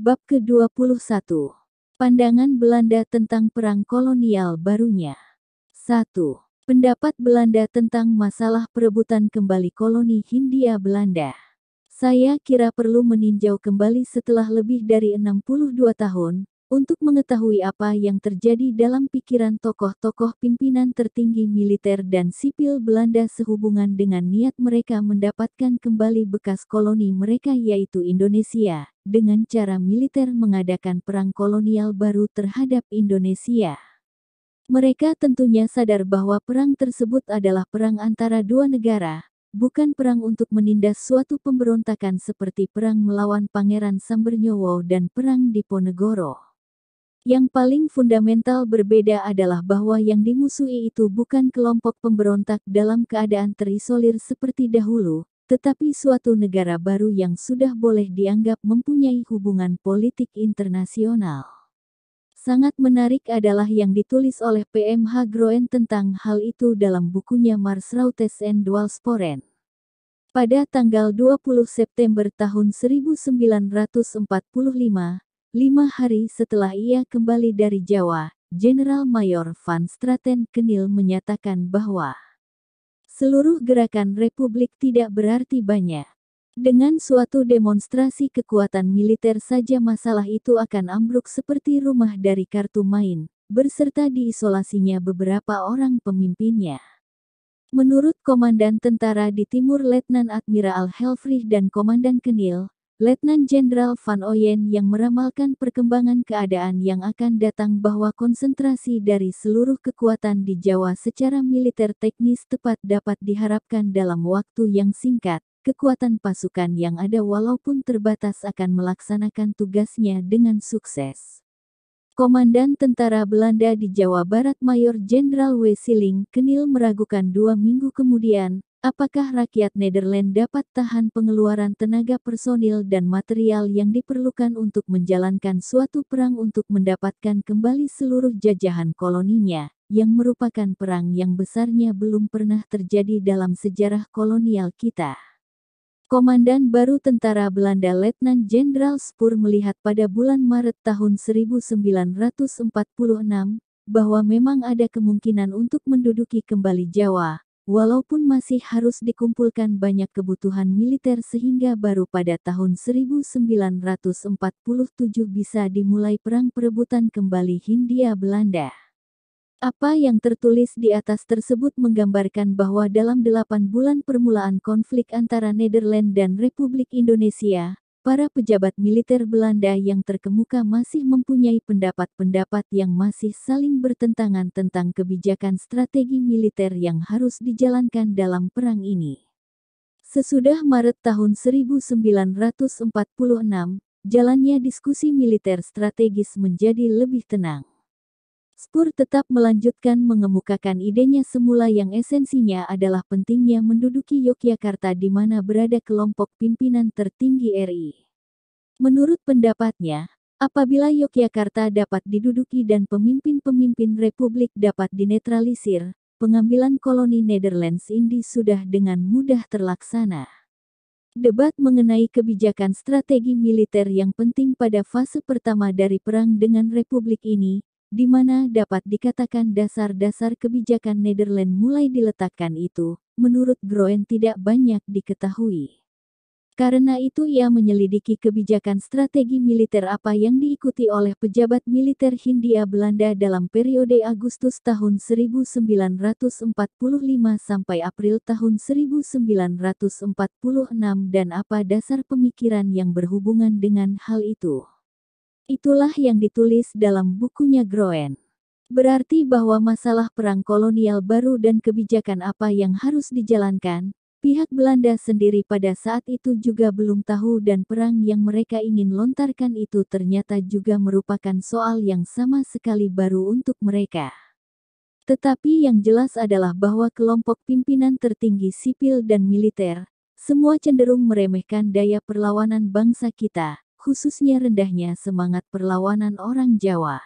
Bab ke-21. Pandangan Belanda tentang perang kolonial barunya. 1. Pendapat Belanda tentang masalah perebutan kembali koloni Hindia Belanda. Saya kira perlu meninjau kembali setelah lebih dari 62 tahun, untuk mengetahui apa yang terjadi dalam pikiran tokoh-tokoh pimpinan tertinggi militer dan sipil Belanda sehubungan dengan niat mereka mendapatkan kembali bekas koloni mereka yaitu Indonesia dengan cara militer mengadakan perang kolonial baru terhadap Indonesia. Mereka tentunya sadar bahwa perang tersebut adalah perang antara dua negara, bukan perang untuk menindas suatu pemberontakan seperti perang melawan Pangeran Sambernyowo dan perang Diponegoro. Yang paling fundamental berbeda adalah bahwa yang dimusuhi itu bukan kelompok pemberontak dalam keadaan terisolir seperti dahulu, tetapi suatu negara baru yang sudah boleh dianggap mempunyai hubungan politik internasional. Sangat menarik adalah yang ditulis oleh PMH Groen tentang hal itu dalam bukunya Mars Rautes and Dualsporen. Pada tanggal 20 September tahun 1945, lima hari setelah ia kembali dari Jawa, Jenderal Mayor Van Straten Kenil menyatakan bahwa Seluruh gerakan Republik tidak berarti banyak. Dengan suatu demonstrasi kekuatan militer saja masalah itu akan ambruk seperti rumah dari kartu main, berserta diisolasinya beberapa orang pemimpinnya. Menurut Komandan Tentara di Timur Letnan Admiral Helfrich dan Komandan Kenil, Letnan Jenderal Van Oyen yang meramalkan perkembangan keadaan yang akan datang bahwa konsentrasi dari seluruh kekuatan di Jawa secara militer teknis tepat dapat diharapkan dalam waktu yang singkat. Kekuatan pasukan yang ada walaupun terbatas akan melaksanakan tugasnya dengan sukses. Komandan Tentara Belanda di Jawa Barat Mayor Jenderal W. Siling Kenil meragukan dua minggu kemudian, Apakah rakyat Nederland dapat tahan pengeluaran tenaga personil dan material yang diperlukan untuk menjalankan suatu perang untuk mendapatkan kembali seluruh jajahan koloninya, yang merupakan perang yang besarnya belum pernah terjadi dalam sejarah kolonial kita? Komandan baru tentara Belanda Letnan Jenderal Spur melihat pada bulan Maret tahun 1946 bahwa memang ada kemungkinan untuk menduduki kembali Jawa, Walaupun masih harus dikumpulkan banyak kebutuhan militer sehingga baru pada tahun 1947 bisa dimulai perang perebutan kembali Hindia Belanda. Apa yang tertulis di atas tersebut menggambarkan bahwa dalam delapan bulan permulaan konflik antara Nederland dan Republik Indonesia, Para pejabat militer Belanda yang terkemuka masih mempunyai pendapat-pendapat yang masih saling bertentangan tentang kebijakan strategi militer yang harus dijalankan dalam perang ini. Sesudah Maret tahun 1946, jalannya diskusi militer strategis menjadi lebih tenang. Spur tetap melanjutkan mengemukakan idenya semula yang esensinya adalah pentingnya menduduki Yogyakarta di mana berada kelompok pimpinan tertinggi RI. Menurut pendapatnya, apabila Yogyakarta dapat diduduki dan pemimpin-pemimpin Republik dapat dinetralisir, pengambilan koloni Netherlands ini sudah dengan mudah terlaksana. Debat mengenai kebijakan strategi militer yang penting pada fase pertama dari perang dengan Republik ini di mana dapat dikatakan dasar-dasar kebijakan Nederland mulai diletakkan itu, menurut Groen tidak banyak diketahui. Karena itu ia menyelidiki kebijakan strategi militer apa yang diikuti oleh pejabat militer Hindia Belanda dalam periode Agustus tahun 1945 sampai April tahun 1946 dan apa dasar pemikiran yang berhubungan dengan hal itu. Itulah yang ditulis dalam bukunya Groen. Berarti bahwa masalah perang kolonial baru dan kebijakan apa yang harus dijalankan, pihak Belanda sendiri pada saat itu juga belum tahu dan perang yang mereka ingin lontarkan itu ternyata juga merupakan soal yang sama sekali baru untuk mereka. Tetapi yang jelas adalah bahwa kelompok pimpinan tertinggi sipil dan militer, semua cenderung meremehkan daya perlawanan bangsa kita, khususnya rendahnya semangat perlawanan orang Jawa.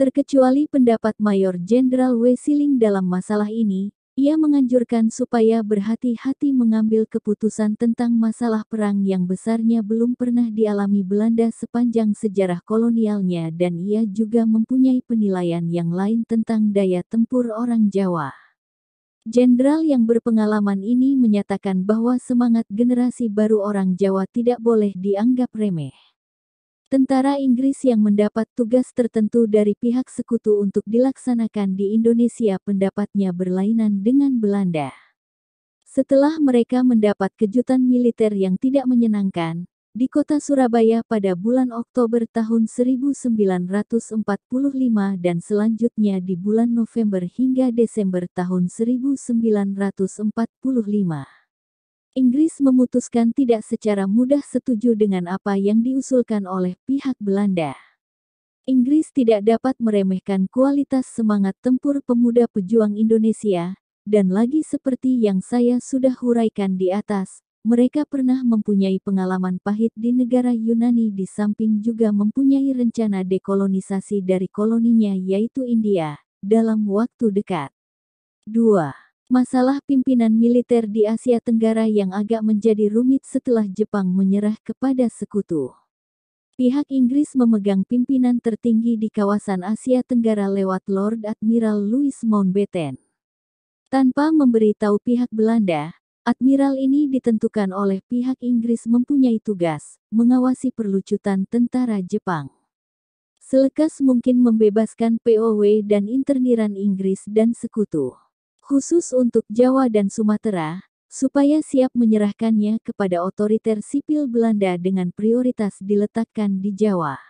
Terkecuali pendapat Mayor Jenderal Wesiling dalam masalah ini, ia menganjurkan supaya berhati-hati mengambil keputusan tentang masalah perang yang besarnya belum pernah dialami Belanda sepanjang sejarah kolonialnya dan ia juga mempunyai penilaian yang lain tentang daya tempur orang Jawa. Jenderal yang berpengalaman ini menyatakan bahwa semangat generasi baru orang Jawa tidak boleh dianggap remeh. Tentara Inggris yang mendapat tugas tertentu dari pihak sekutu untuk dilaksanakan di Indonesia pendapatnya berlainan dengan Belanda. Setelah mereka mendapat kejutan militer yang tidak menyenangkan, di kota Surabaya pada bulan Oktober tahun 1945 dan selanjutnya di bulan November hingga Desember tahun 1945. Inggris memutuskan tidak secara mudah setuju dengan apa yang diusulkan oleh pihak Belanda. Inggris tidak dapat meremehkan kualitas semangat tempur pemuda pejuang Indonesia, dan lagi seperti yang saya sudah huraikan di atas, mereka pernah mempunyai pengalaman pahit di negara Yunani di samping juga mempunyai rencana dekolonisasi dari koloninya yaitu India, dalam waktu dekat. 2. Masalah pimpinan militer di Asia Tenggara yang agak menjadi rumit setelah Jepang menyerah kepada sekutu. Pihak Inggris memegang pimpinan tertinggi di kawasan Asia Tenggara lewat Lord Admiral Louis Mountbatten. Tanpa memberitahu pihak Belanda, Admiral ini ditentukan oleh pihak Inggris mempunyai tugas mengawasi perlucutan tentara Jepang. Selekas mungkin membebaskan POW dan interniran Inggris dan sekutu. Khusus untuk Jawa dan Sumatera, supaya siap menyerahkannya kepada otoriter sipil Belanda dengan prioritas diletakkan di Jawa.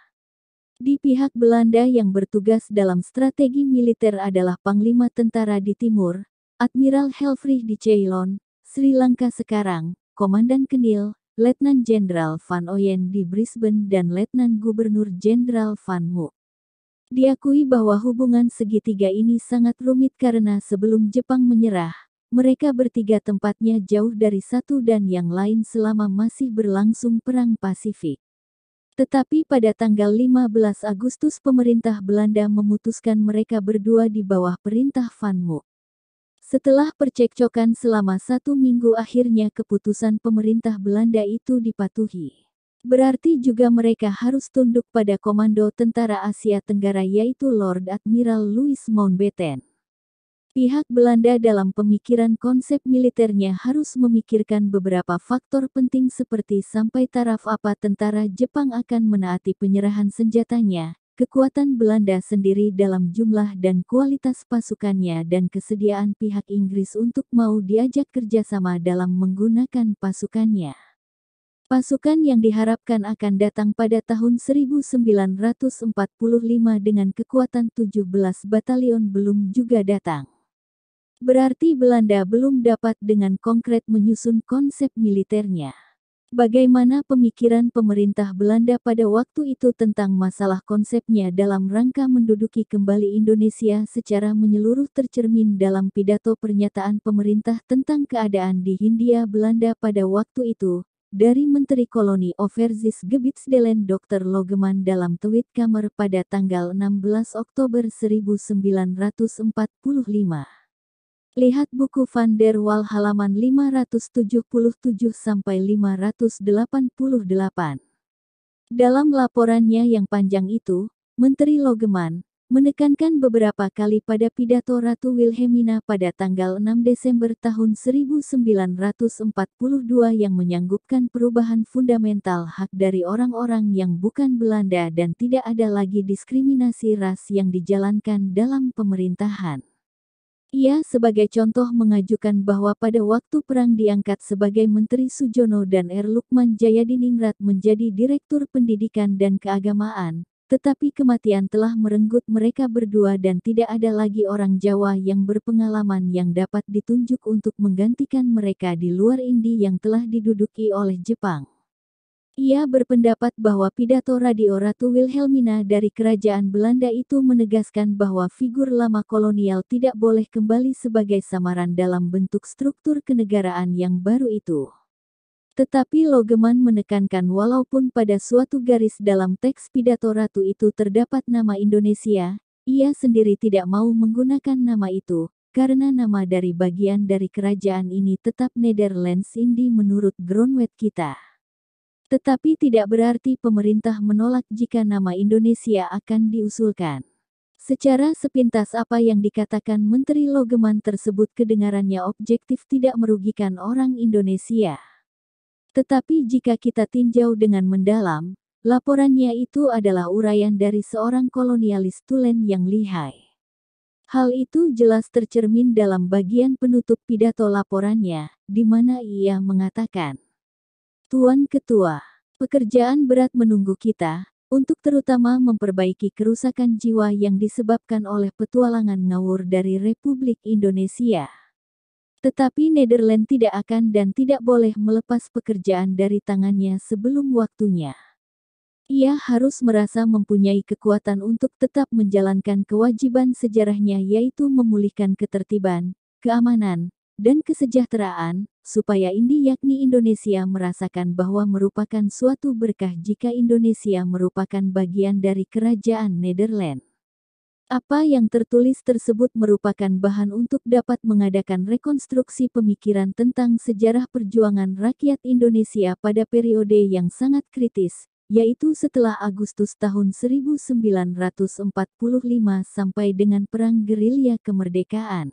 Di pihak Belanda yang bertugas dalam strategi militer adalah Panglima Tentara di Timur, Admiral Helfrich di Ceylon, Sri Lanka sekarang, Komandan Kenil, Letnan Jenderal Van Oyen di Brisbane dan Letnan Gubernur Jenderal Van Mu. Diakui bahwa hubungan segitiga ini sangat rumit karena sebelum Jepang menyerah, mereka bertiga tempatnya jauh dari satu dan yang lain selama masih berlangsung Perang Pasifik. Tetapi pada tanggal 15 Agustus pemerintah Belanda memutuskan mereka berdua di bawah perintah Van Mook. Setelah percekcokan selama satu minggu akhirnya keputusan pemerintah Belanda itu dipatuhi. Berarti juga mereka harus tunduk pada komando tentara Asia Tenggara yaitu Lord Admiral Louis Mountbatten. Pihak Belanda dalam pemikiran konsep militernya harus memikirkan beberapa faktor penting seperti sampai taraf apa tentara Jepang akan menaati penyerahan senjatanya, Kekuatan Belanda sendiri dalam jumlah dan kualitas pasukannya dan kesediaan pihak Inggris untuk mau diajak kerjasama dalam menggunakan pasukannya. Pasukan yang diharapkan akan datang pada tahun 1945 dengan kekuatan 17 batalion belum juga datang. Berarti Belanda belum dapat dengan konkret menyusun konsep militernya. Bagaimana pemikiran pemerintah Belanda pada waktu itu tentang masalah konsepnya dalam rangka menduduki kembali Indonesia secara menyeluruh tercermin dalam pidato pernyataan pemerintah tentang keadaan di Hindia Belanda pada waktu itu, dari Menteri Koloni Overzis Gebitsdelen Dr. Logeman dalam tweet kamar pada tanggal 16 Oktober 1945. Lihat buku Van der Waal halaman 577-588. sampai Dalam laporannya yang panjang itu, Menteri Logeman menekankan beberapa kali pada pidato Ratu Wilhelmina pada tanggal 6 Desember tahun 1942 yang menyanggupkan perubahan fundamental hak dari orang-orang yang bukan Belanda dan tidak ada lagi diskriminasi ras yang dijalankan dalam pemerintahan. Ia sebagai contoh mengajukan bahwa pada waktu perang diangkat sebagai Menteri Sujono dan R. Lukman Jayadiningrat menjadi Direktur Pendidikan dan Keagamaan, tetapi kematian telah merenggut mereka berdua dan tidak ada lagi orang Jawa yang berpengalaman yang dapat ditunjuk untuk menggantikan mereka di luar Indi yang telah diduduki oleh Jepang. Ia berpendapat bahwa pidato Radio Ratu Wilhelmina dari Kerajaan Belanda itu menegaskan bahwa figur lama kolonial tidak boleh kembali sebagai samaran dalam bentuk struktur kenegaraan yang baru itu. Tetapi Logeman menekankan walaupun pada suatu garis dalam teks pidato ratu itu terdapat nama Indonesia, ia sendiri tidak mau menggunakan nama itu, karena nama dari bagian dari kerajaan ini tetap Netherlands Indi menurut Gronwet kita. Tetapi tidak berarti pemerintah menolak jika nama Indonesia akan diusulkan. Secara sepintas apa yang dikatakan Menteri Logeman tersebut kedengarannya objektif tidak merugikan orang Indonesia. Tetapi jika kita tinjau dengan mendalam, laporannya itu adalah uraian dari seorang kolonialis tulen yang lihai. Hal itu jelas tercermin dalam bagian penutup pidato laporannya, di mana ia mengatakan, Tuan Ketua, pekerjaan berat menunggu kita, untuk terutama memperbaiki kerusakan jiwa yang disebabkan oleh petualangan ngawur dari Republik Indonesia. Tetapi Nederland tidak akan dan tidak boleh melepas pekerjaan dari tangannya sebelum waktunya. Ia harus merasa mempunyai kekuatan untuk tetap menjalankan kewajiban sejarahnya yaitu memulihkan ketertiban, keamanan, dan kesejahteraan, supaya Indi yakni Indonesia merasakan bahwa merupakan suatu berkah jika Indonesia merupakan bagian dari Kerajaan Netherlands. Apa yang tertulis tersebut merupakan bahan untuk dapat mengadakan rekonstruksi pemikiran tentang sejarah perjuangan rakyat Indonesia pada periode yang sangat kritis, yaitu setelah Agustus tahun 1945 sampai dengan Perang Gerilya Kemerdekaan.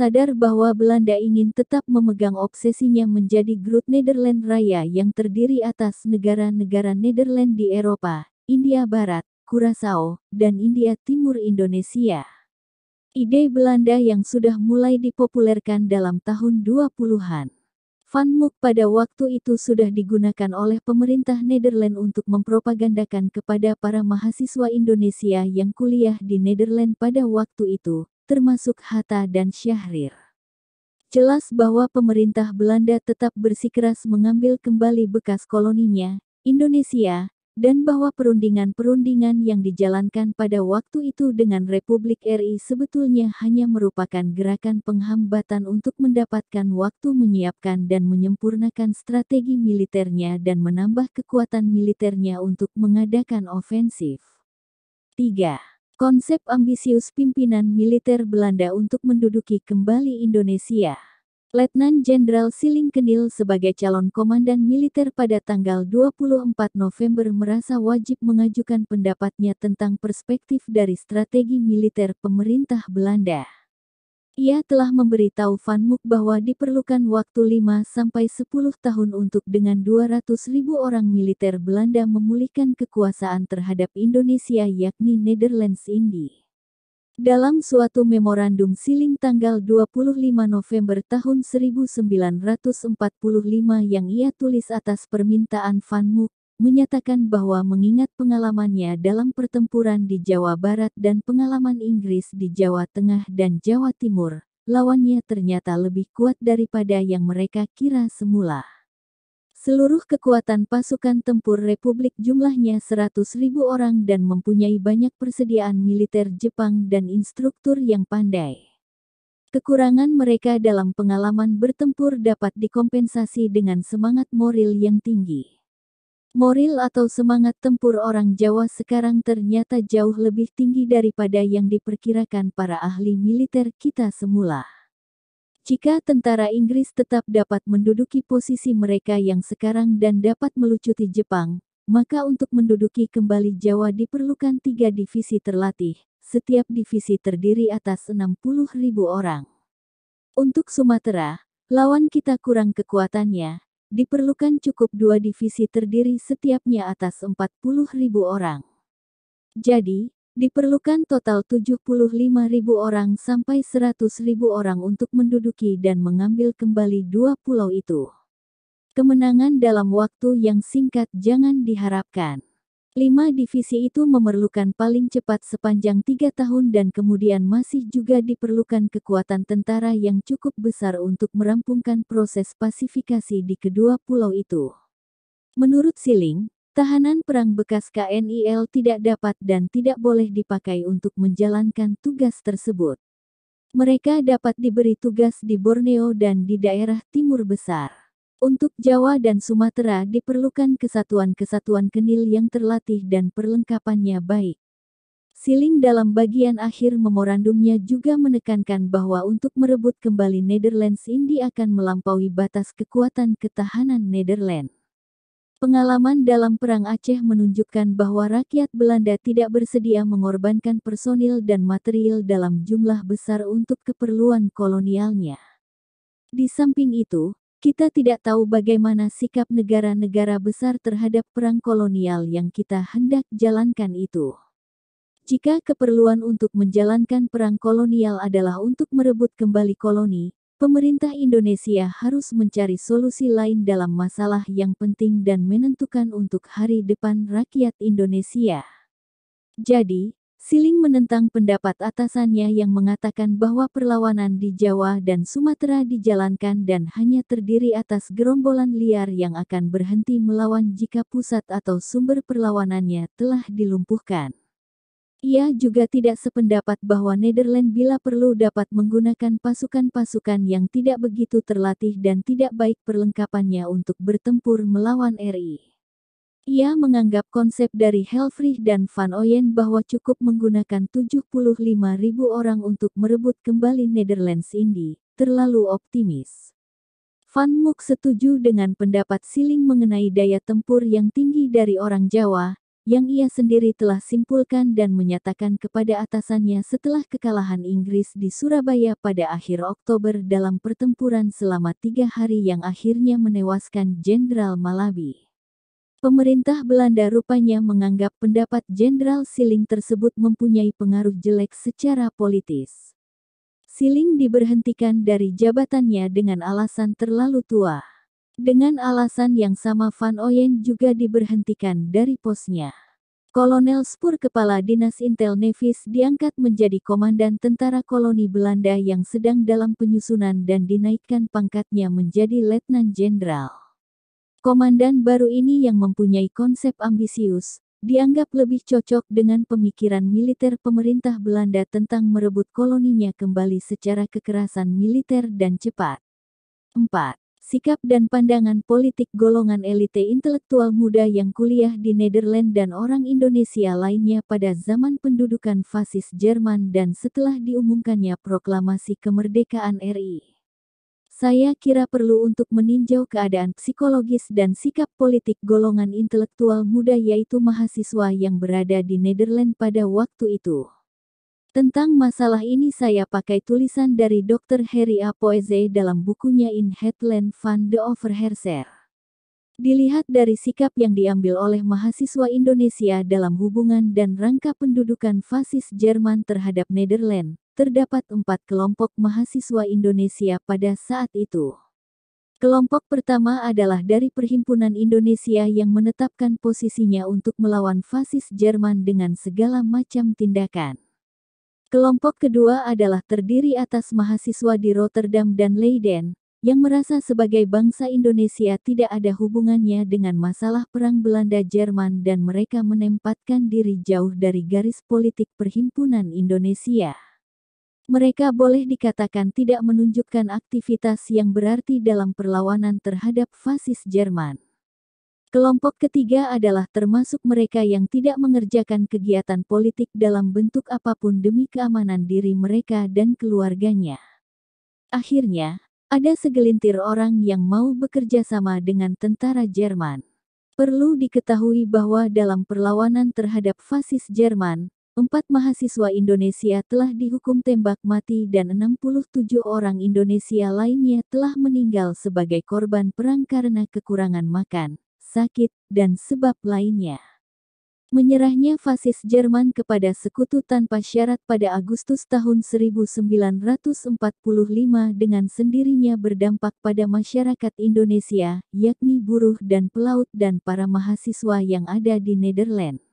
Sadar bahwa Belanda ingin tetap memegang obsesinya menjadi Grup Nederland Raya yang terdiri atas negara-negara Nederland di Eropa, India Barat, Curaçao, dan India Timur Indonesia. Ide Belanda yang sudah mulai dipopulerkan dalam tahun 20-an. Van Mook pada waktu itu sudah digunakan oleh pemerintah Nederland untuk mempropagandakan kepada para mahasiswa Indonesia yang kuliah di Nederland pada waktu itu, termasuk Hatta dan Syahrir. Jelas bahwa pemerintah Belanda tetap bersikeras mengambil kembali bekas koloninya, Indonesia, dan bahwa perundingan-perundingan yang dijalankan pada waktu itu dengan Republik RI sebetulnya hanya merupakan gerakan penghambatan untuk mendapatkan waktu menyiapkan dan menyempurnakan strategi militernya dan menambah kekuatan militernya untuk mengadakan ofensif. 3. Konsep ambisius pimpinan militer Belanda untuk menduduki kembali Indonesia. Letnan Jenderal Siling Kenil sebagai calon komandan militer pada tanggal 24 November merasa wajib mengajukan pendapatnya tentang perspektif dari strategi militer pemerintah Belanda. Ia telah memberitahu Van Mook bahwa diperlukan waktu 5-10 tahun untuk dengan 200 ribu orang militer Belanda memulihkan kekuasaan terhadap Indonesia yakni Netherlands Indi. Dalam suatu memorandum siling tanggal 25 November tahun 1945 yang ia tulis atas permintaan Van Mook, menyatakan bahwa mengingat pengalamannya dalam pertempuran di Jawa Barat dan pengalaman Inggris di Jawa Tengah dan Jawa Timur, lawannya ternyata lebih kuat daripada yang mereka kira semula. Seluruh kekuatan pasukan tempur Republik jumlahnya 100.000 orang dan mempunyai banyak persediaan militer Jepang dan instruktur yang pandai. Kekurangan mereka dalam pengalaman bertempur dapat dikompensasi dengan semangat moral yang tinggi. Moril atau semangat tempur orang Jawa sekarang ternyata jauh lebih tinggi daripada yang diperkirakan para ahli militer kita semula. Jika tentara Inggris tetap dapat menduduki posisi mereka yang sekarang dan dapat melucuti Jepang, maka untuk menduduki kembali Jawa diperlukan tiga divisi terlatih, setiap divisi terdiri atas ribu orang. Untuk Sumatera, lawan kita kurang kekuatannya, diperlukan cukup dua divisi terdiri setiapnya atas 40.000 orang. Jadi, diperlukan total 75.000 orang sampai 100.000 orang untuk menduduki dan mengambil kembali dua pulau itu. Kemenangan dalam waktu yang singkat jangan diharapkan. Lima divisi itu memerlukan paling cepat sepanjang tiga tahun dan kemudian masih juga diperlukan kekuatan tentara yang cukup besar untuk merampungkan proses pasifikasi di kedua pulau itu. Menurut Siling, tahanan perang bekas KNIL tidak dapat dan tidak boleh dipakai untuk menjalankan tugas tersebut. Mereka dapat diberi tugas di Borneo dan di daerah timur besar. Untuk Jawa dan Sumatera diperlukan kesatuan-kesatuan kenil yang terlatih dan perlengkapannya baik. Siling dalam bagian akhir memorandumnya juga menekankan bahwa untuk merebut kembali Netherlands Indi akan melampaui batas kekuatan ketahanan Netherlands. Pengalaman dalam Perang Aceh menunjukkan bahwa rakyat Belanda tidak bersedia mengorbankan personil dan material dalam jumlah besar untuk keperluan kolonialnya. Di samping itu, kita tidak tahu bagaimana sikap negara-negara besar terhadap perang kolonial yang kita hendak jalankan itu. Jika keperluan untuk menjalankan perang kolonial adalah untuk merebut kembali koloni, pemerintah Indonesia harus mencari solusi lain dalam masalah yang penting dan menentukan untuk hari depan rakyat Indonesia. Jadi, Siling menentang pendapat atasannya yang mengatakan bahwa perlawanan di Jawa dan Sumatera dijalankan dan hanya terdiri atas gerombolan liar yang akan berhenti melawan jika pusat atau sumber perlawanannya telah dilumpuhkan. Ia juga tidak sependapat bahwa Nederland bila perlu dapat menggunakan pasukan-pasukan yang tidak begitu terlatih dan tidak baik perlengkapannya untuk bertempur melawan RI. Ia menganggap konsep dari Helfrich dan Van Oyen bahwa cukup menggunakan ribu orang untuk merebut kembali Netherlands Indi, terlalu optimis. Van Mook setuju dengan pendapat Siling mengenai daya tempur yang tinggi dari orang Jawa, yang ia sendiri telah simpulkan dan menyatakan kepada atasannya setelah kekalahan Inggris di Surabaya pada akhir Oktober dalam pertempuran selama tiga hari yang akhirnya menewaskan Jenderal Malawi. Pemerintah Belanda rupanya menganggap pendapat Jenderal Siling tersebut mempunyai pengaruh jelek secara politis. Siling diberhentikan dari jabatannya dengan alasan terlalu tua. Dengan alasan yang sama Van Oyen juga diberhentikan dari posnya. Kolonel Spur Kepala Dinas Intel Nevis diangkat menjadi Komandan Tentara Koloni Belanda yang sedang dalam penyusunan dan dinaikkan pangkatnya menjadi Letnan Jenderal. Komandan baru ini yang mempunyai konsep ambisius, dianggap lebih cocok dengan pemikiran militer pemerintah Belanda tentang merebut koloninya kembali secara kekerasan militer dan cepat. 4. Sikap dan pandangan politik golongan elite intelektual muda yang kuliah di Nederland dan orang Indonesia lainnya pada zaman pendudukan fasis Jerman dan setelah diumumkannya proklamasi kemerdekaan RI. Saya kira perlu untuk meninjau keadaan psikologis dan sikap politik golongan intelektual muda yaitu mahasiswa yang berada di Nederland pada waktu itu. Tentang masalah ini saya pakai tulisan dari Dr. Harry A. dalam bukunya In Headland van de Overherser. Dilihat dari sikap yang diambil oleh mahasiswa Indonesia dalam hubungan dan rangka pendudukan fasis Jerman terhadap Nederland, terdapat empat kelompok mahasiswa Indonesia pada saat itu. Kelompok pertama adalah dari Perhimpunan Indonesia yang menetapkan posisinya untuk melawan fasis Jerman dengan segala macam tindakan. Kelompok kedua adalah terdiri atas mahasiswa di Rotterdam dan Leiden, yang merasa sebagai bangsa Indonesia tidak ada hubungannya dengan masalah Perang Belanda-Jerman dan mereka menempatkan diri jauh dari garis politik Perhimpunan Indonesia mereka boleh dikatakan tidak menunjukkan aktivitas yang berarti dalam perlawanan terhadap fasis Jerman. Kelompok ketiga adalah termasuk mereka yang tidak mengerjakan kegiatan politik dalam bentuk apapun demi keamanan diri mereka dan keluarganya. Akhirnya, ada segelintir orang yang mau bekerja sama dengan tentara Jerman. Perlu diketahui bahwa dalam perlawanan terhadap fasis Jerman, Empat mahasiswa Indonesia telah dihukum tembak mati dan 67 orang Indonesia lainnya telah meninggal sebagai korban perang karena kekurangan makan, sakit, dan sebab lainnya. Menyerahnya fasis Jerman kepada sekutu tanpa syarat pada Agustus tahun 1945 dengan sendirinya berdampak pada masyarakat Indonesia, yakni buruh dan pelaut dan para mahasiswa yang ada di Nederland.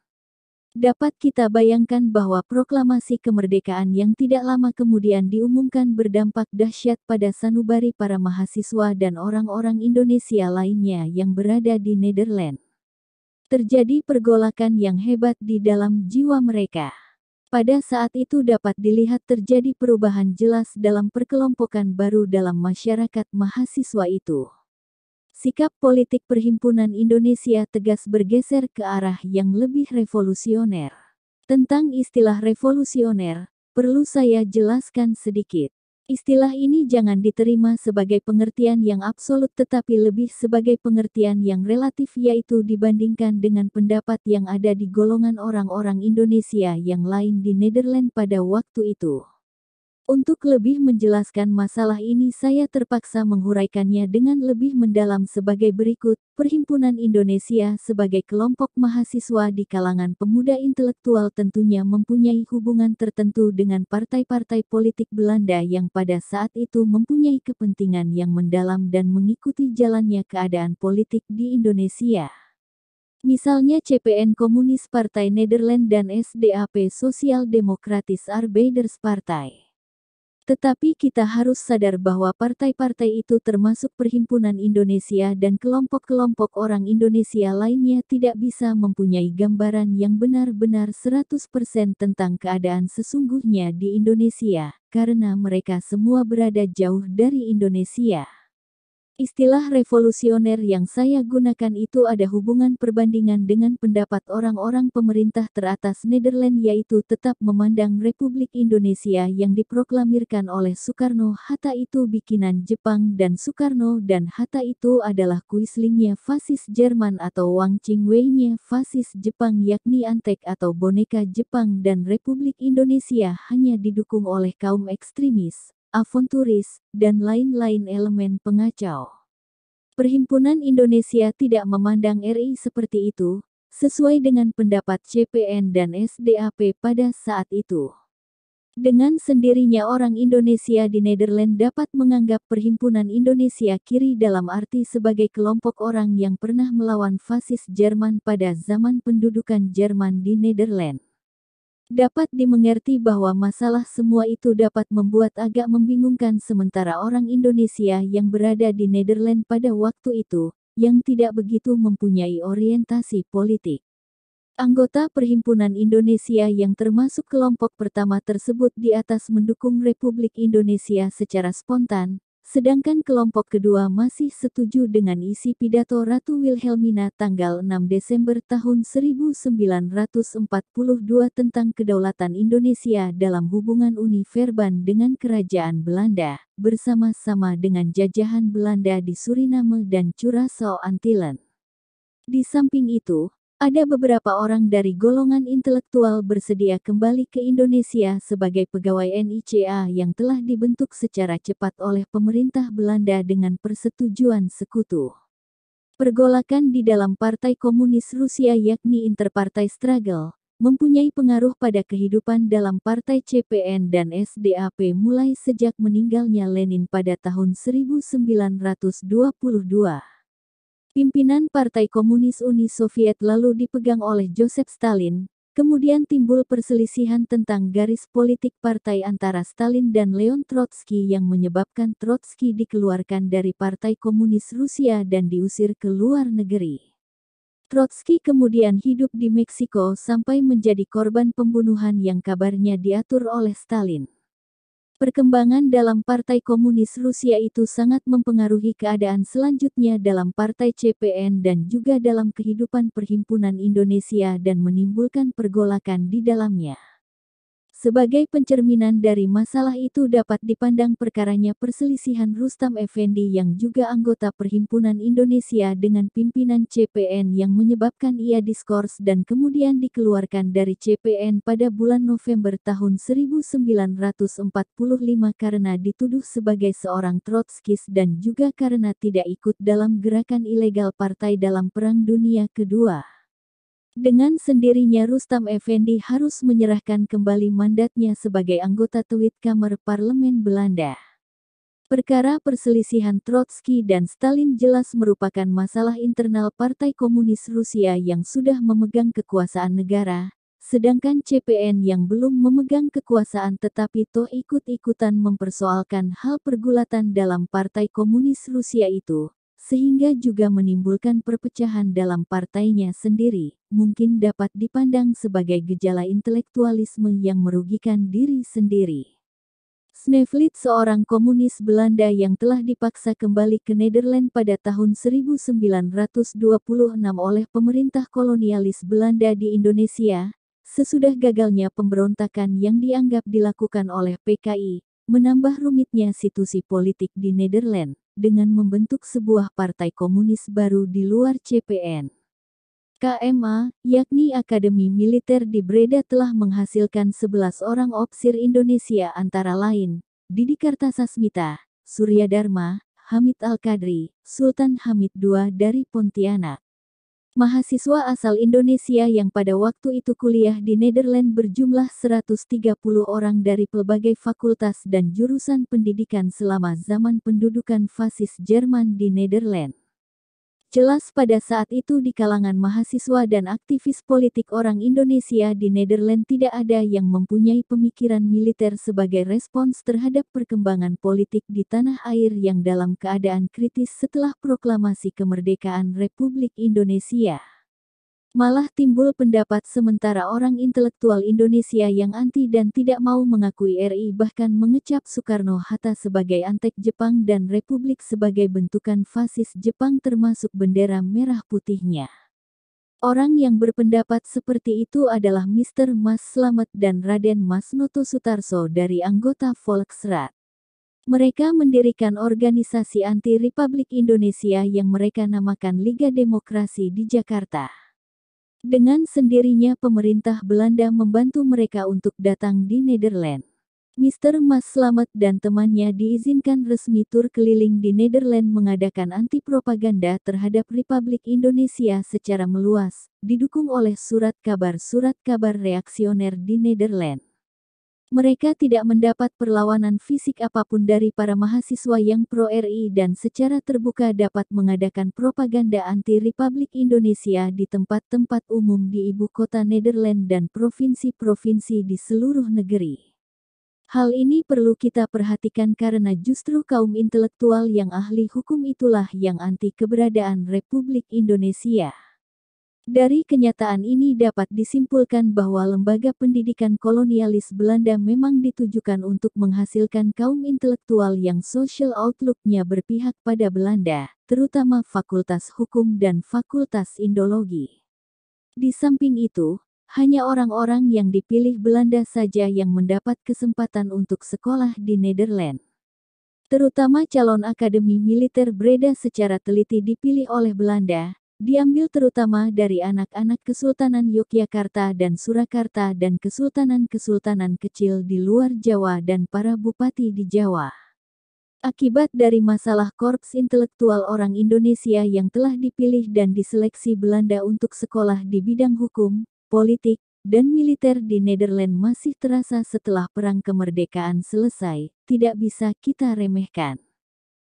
Dapat kita bayangkan bahwa proklamasi kemerdekaan yang tidak lama kemudian diumumkan berdampak dahsyat pada sanubari para mahasiswa dan orang-orang Indonesia lainnya yang berada di Nederland. Terjadi pergolakan yang hebat di dalam jiwa mereka. Pada saat itu dapat dilihat terjadi perubahan jelas dalam perkelompokan baru dalam masyarakat mahasiswa itu. Sikap politik Perhimpunan Indonesia tegas bergeser ke arah yang lebih revolusioner. Tentang istilah revolusioner, perlu saya jelaskan sedikit. Istilah ini jangan diterima sebagai pengertian yang absolut tetapi lebih sebagai pengertian yang relatif yaitu dibandingkan dengan pendapat yang ada di golongan orang-orang Indonesia yang lain di Nederland pada waktu itu. Untuk lebih menjelaskan masalah ini saya terpaksa menghuraikannya dengan lebih mendalam sebagai berikut, Perhimpunan Indonesia sebagai kelompok mahasiswa di kalangan pemuda intelektual tentunya mempunyai hubungan tertentu dengan partai-partai politik Belanda yang pada saat itu mempunyai kepentingan yang mendalam dan mengikuti jalannya keadaan politik di Indonesia. Misalnya CPN Komunis Partai Nederland dan SDAP Sosial Demokratis Arbeiderspartei. Tetapi kita harus sadar bahwa partai-partai itu termasuk Perhimpunan Indonesia dan kelompok-kelompok orang Indonesia lainnya tidak bisa mempunyai gambaran yang benar-benar 100% tentang keadaan sesungguhnya di Indonesia, karena mereka semua berada jauh dari Indonesia. Istilah revolusioner yang saya gunakan itu ada hubungan perbandingan dengan pendapat orang-orang pemerintah teratas Nederland yaitu tetap memandang Republik Indonesia yang diproklamirkan oleh Soekarno-Hatta itu bikinan Jepang dan Soekarno dan Hatta itu adalah kuislingnya fasis Jerman atau Wang Qingwei-nya fasis Jepang yakni antek atau boneka Jepang dan Republik Indonesia hanya didukung oleh kaum ekstremis avonturis, dan lain-lain elemen pengacau. Perhimpunan Indonesia tidak memandang RI seperti itu, sesuai dengan pendapat CPN dan SDAP pada saat itu. Dengan sendirinya orang Indonesia di Nederland dapat menganggap perhimpunan Indonesia kiri dalam arti sebagai kelompok orang yang pernah melawan fasis Jerman pada zaman pendudukan Jerman di Nederland. Dapat dimengerti bahwa masalah semua itu dapat membuat agak membingungkan sementara orang Indonesia yang berada di Nederland pada waktu itu, yang tidak begitu mempunyai orientasi politik. Anggota Perhimpunan Indonesia yang termasuk kelompok pertama tersebut di atas mendukung Republik Indonesia secara spontan, Sedangkan kelompok kedua masih setuju dengan isi pidato Ratu Wilhelmina tanggal 6 Desember tahun 1942 tentang kedaulatan Indonesia dalam hubungan Uni Verban dengan Kerajaan Belanda, bersama-sama dengan jajahan Belanda di Suriname dan Curacao Antillen. Di samping itu, ada beberapa orang dari golongan intelektual bersedia kembali ke Indonesia sebagai pegawai NICA yang telah dibentuk secara cepat oleh pemerintah Belanda dengan persetujuan sekutu. Pergolakan di dalam Partai Komunis Rusia yakni Interpartai Struggle, mempunyai pengaruh pada kehidupan dalam Partai CPN dan SDAP mulai sejak meninggalnya Lenin pada tahun 1922. Pimpinan Partai Komunis Uni Soviet lalu dipegang oleh Joseph Stalin, kemudian timbul perselisihan tentang garis politik partai antara Stalin dan Leon Trotsky yang menyebabkan Trotsky dikeluarkan dari Partai Komunis Rusia dan diusir ke luar negeri. Trotsky kemudian hidup di Meksiko sampai menjadi korban pembunuhan yang kabarnya diatur oleh Stalin. Perkembangan dalam Partai Komunis Rusia itu sangat mempengaruhi keadaan selanjutnya dalam Partai CPN dan juga dalam kehidupan Perhimpunan Indonesia dan menimbulkan pergolakan di dalamnya. Sebagai pencerminan dari masalah itu dapat dipandang perkaranya perselisihan Rustam Effendi yang juga anggota Perhimpunan Indonesia dengan pimpinan CPN yang menyebabkan ia diskors dan kemudian dikeluarkan dari CPN pada bulan November tahun 1945 karena dituduh sebagai seorang Trotskis dan juga karena tidak ikut dalam gerakan ilegal partai dalam Perang Dunia Kedua. Dengan sendirinya Rustam Effendi harus menyerahkan kembali mandatnya sebagai anggota tweet Kamer Parlemen Belanda. Perkara perselisihan Trotsky dan Stalin jelas merupakan masalah internal Partai Komunis Rusia yang sudah memegang kekuasaan negara, sedangkan CPN yang belum memegang kekuasaan tetapi toh ikut-ikutan mempersoalkan hal pergulatan dalam Partai Komunis Rusia itu, sehingga juga menimbulkan perpecahan dalam partainya sendiri, mungkin dapat dipandang sebagai gejala intelektualisme yang merugikan diri sendiri. Sneflit seorang komunis Belanda yang telah dipaksa kembali ke Nederland pada tahun 1926 oleh pemerintah kolonialis Belanda di Indonesia, sesudah gagalnya pemberontakan yang dianggap dilakukan oleh PKI, menambah rumitnya situasi politik di Nederland dengan membentuk sebuah partai komunis baru di luar CPN. KMA, yakni Akademi Militer di Breda telah menghasilkan 11 orang opsir Indonesia antara lain, Didi Kartasasmita, Surya Dharma, Hamid Al-Kadri, Sultan Hamid II dari Pontianak, mahasiswa asal Indonesia yang pada waktu itu kuliah di Nederland berjumlah 130 orang dari pelbagai fakultas dan jurusan pendidikan selama zaman pendudukan fasis Jerman di Nederland. Jelas pada saat itu di kalangan mahasiswa dan aktivis politik orang Indonesia di Nederland tidak ada yang mempunyai pemikiran militer sebagai respons terhadap perkembangan politik di tanah air yang dalam keadaan kritis setelah proklamasi kemerdekaan Republik Indonesia. Malah timbul pendapat sementara orang intelektual Indonesia yang anti dan tidak mau mengakui RI bahkan mengecap Soekarno-Hatta sebagai antek Jepang dan Republik sebagai bentukan fasis Jepang termasuk bendera merah putihnya. Orang yang berpendapat seperti itu adalah Mr. Mas Slamet dan Raden Mas Noto Sutarso dari anggota Volksrat. Mereka mendirikan organisasi anti-Republik Indonesia yang mereka namakan Liga Demokrasi di Jakarta. Dengan sendirinya pemerintah Belanda membantu mereka untuk datang di Nederland. Mr. Mas Slamet dan temannya diizinkan resmi tur keliling di Nederland mengadakan anti-propaganda terhadap Republik Indonesia secara meluas, didukung oleh surat kabar-surat kabar reaksioner di Nederland. Mereka tidak mendapat perlawanan fisik apapun dari para mahasiswa yang pro-RI dan secara terbuka dapat mengadakan propaganda anti-Republik Indonesia di tempat-tempat umum di ibu kota Nederland dan provinsi-provinsi di seluruh negeri. Hal ini perlu kita perhatikan karena justru kaum intelektual yang ahli hukum itulah yang anti keberadaan Republik Indonesia. Dari kenyataan ini dapat disimpulkan bahwa lembaga pendidikan kolonialis Belanda memang ditujukan untuk menghasilkan kaum intelektual yang social outlook-nya berpihak pada Belanda, terutama Fakultas Hukum dan Fakultas Indologi. Di samping itu, hanya orang-orang yang dipilih Belanda saja yang mendapat kesempatan untuk sekolah di Nederland terutama calon akademi militer Breda secara teliti dipilih oleh Belanda, diambil terutama dari anak-anak Kesultanan Yogyakarta dan Surakarta dan kesultanan-kesultanan kecil di luar Jawa dan para bupati di Jawa. Akibat dari masalah korps intelektual orang Indonesia yang telah dipilih dan diseleksi Belanda untuk sekolah di bidang hukum, politik, dan militer di Nederland masih terasa setelah Perang Kemerdekaan selesai, tidak bisa kita remehkan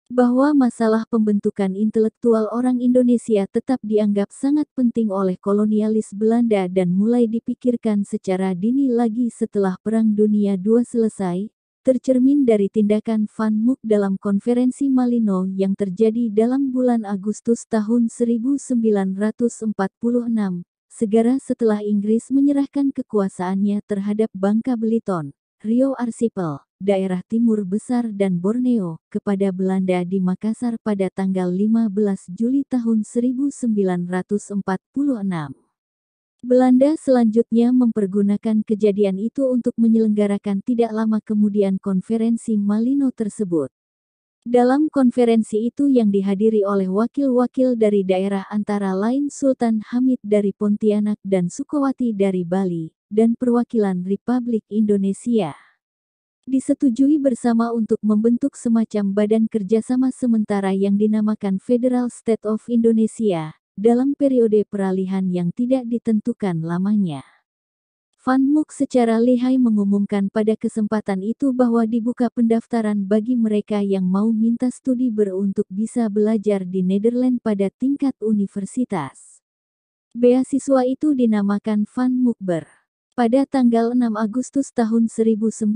bahwa masalah pembentukan intelektual orang Indonesia tetap dianggap sangat penting oleh kolonialis Belanda dan mulai dipikirkan secara dini lagi setelah Perang Dunia II selesai, tercermin dari tindakan Van Mook dalam konferensi Malino yang terjadi dalam bulan Agustus tahun 1946, segera setelah Inggris menyerahkan kekuasaannya terhadap Bangka Belitung, Rio Archipel daerah timur besar dan Borneo, kepada Belanda di Makassar pada tanggal 15 Juli tahun 1946. Belanda selanjutnya mempergunakan kejadian itu untuk menyelenggarakan tidak lama kemudian konferensi Malino tersebut. Dalam konferensi itu yang dihadiri oleh wakil-wakil dari daerah antara lain Sultan Hamid dari Pontianak dan Sukowati dari Bali, dan perwakilan Republik Indonesia disetujui bersama untuk membentuk semacam badan kerjasama sementara yang dinamakan Federal State of Indonesia dalam periode peralihan yang tidak ditentukan lamanya. Van Mook secara lihai mengumumkan pada kesempatan itu bahwa dibuka pendaftaran bagi mereka yang mau minta studi beruntuk bisa belajar di Nederland pada tingkat universitas. Beasiswa itu dinamakan Van Mookber pada tanggal 6 Agustus tahun 1946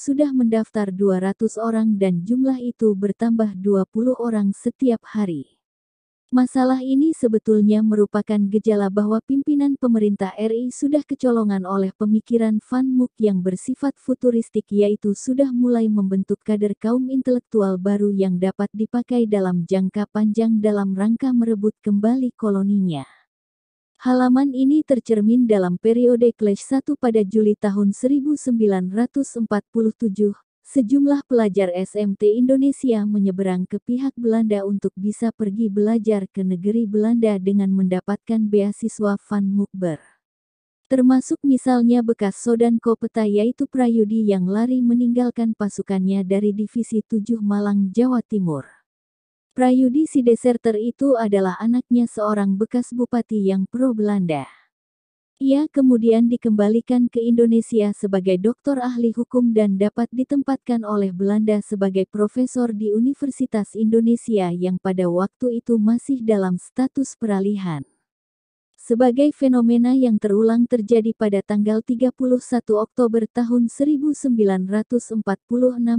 sudah mendaftar 200 orang dan jumlah itu bertambah 20 orang setiap hari. Masalah ini sebetulnya merupakan gejala bahwa pimpinan pemerintah RI sudah kecolongan oleh pemikiran Van Mook yang bersifat futuristik yaitu sudah mulai membentuk kader kaum intelektual baru yang dapat dipakai dalam jangka panjang dalam rangka merebut kembali koloninya. Halaman ini tercermin dalam periode Clash 1 pada Juli tahun 1947. Sejumlah pelajar SMT Indonesia menyeberang ke pihak Belanda untuk bisa pergi belajar ke negeri Belanda dengan mendapatkan beasiswa Van Mukber. Termasuk misalnya bekas Sodan Kopeta yaitu Prayudi yang lari meninggalkan pasukannya dari Divisi 7 Malang, Jawa Timur. Prayudi si deserter itu adalah anaknya seorang bekas bupati yang pro-Belanda. Ia kemudian dikembalikan ke Indonesia sebagai doktor ahli hukum dan dapat ditempatkan oleh Belanda sebagai profesor di Universitas Indonesia yang pada waktu itu masih dalam status peralihan sebagai fenomena yang terulang terjadi pada tanggal 31 Oktober tahun 1946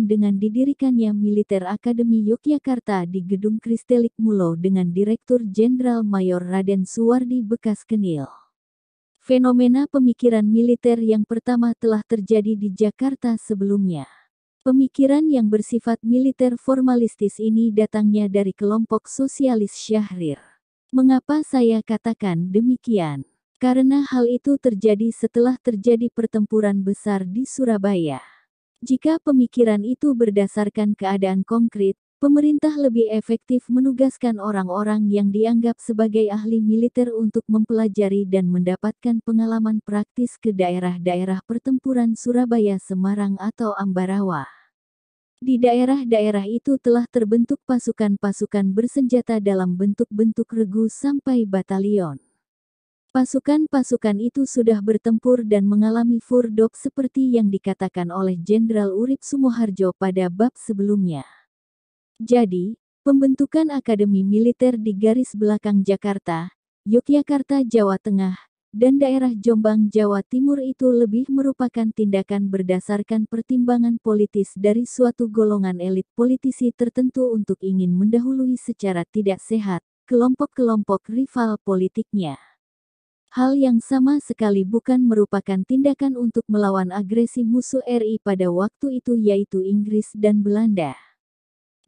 dengan didirikannya Militer Akademi Yogyakarta di Gedung Kristelik Mulo dengan Direktur Jenderal Mayor Raden Suwardi Bekas Kenil. Fenomena pemikiran militer yang pertama telah terjadi di Jakarta sebelumnya. Pemikiran yang bersifat militer formalistis ini datangnya dari kelompok sosialis Syahrir. Mengapa saya katakan demikian? Karena hal itu terjadi setelah terjadi pertempuran besar di Surabaya. Jika pemikiran itu berdasarkan keadaan konkret, pemerintah lebih efektif menugaskan orang-orang yang dianggap sebagai ahli militer untuk mempelajari dan mendapatkan pengalaman praktis ke daerah-daerah pertempuran Surabaya, Semarang, atau Ambarawa. Di daerah-daerah itu telah terbentuk pasukan-pasukan bersenjata dalam bentuk-bentuk regu sampai batalion. Pasukan-pasukan itu sudah bertempur dan mengalami furdok seperti yang dikatakan oleh Jenderal Urip Sumoharjo pada bab sebelumnya. Jadi, pembentukan Akademi Militer di garis belakang Jakarta, Yogyakarta, Jawa Tengah, dan daerah Jombang, Jawa Timur itu lebih merupakan tindakan berdasarkan pertimbangan politis dari suatu golongan elit politisi tertentu untuk ingin mendahului secara tidak sehat kelompok-kelompok rival politiknya. Hal yang sama sekali bukan merupakan tindakan untuk melawan agresi musuh RI pada waktu itu yaitu Inggris dan Belanda.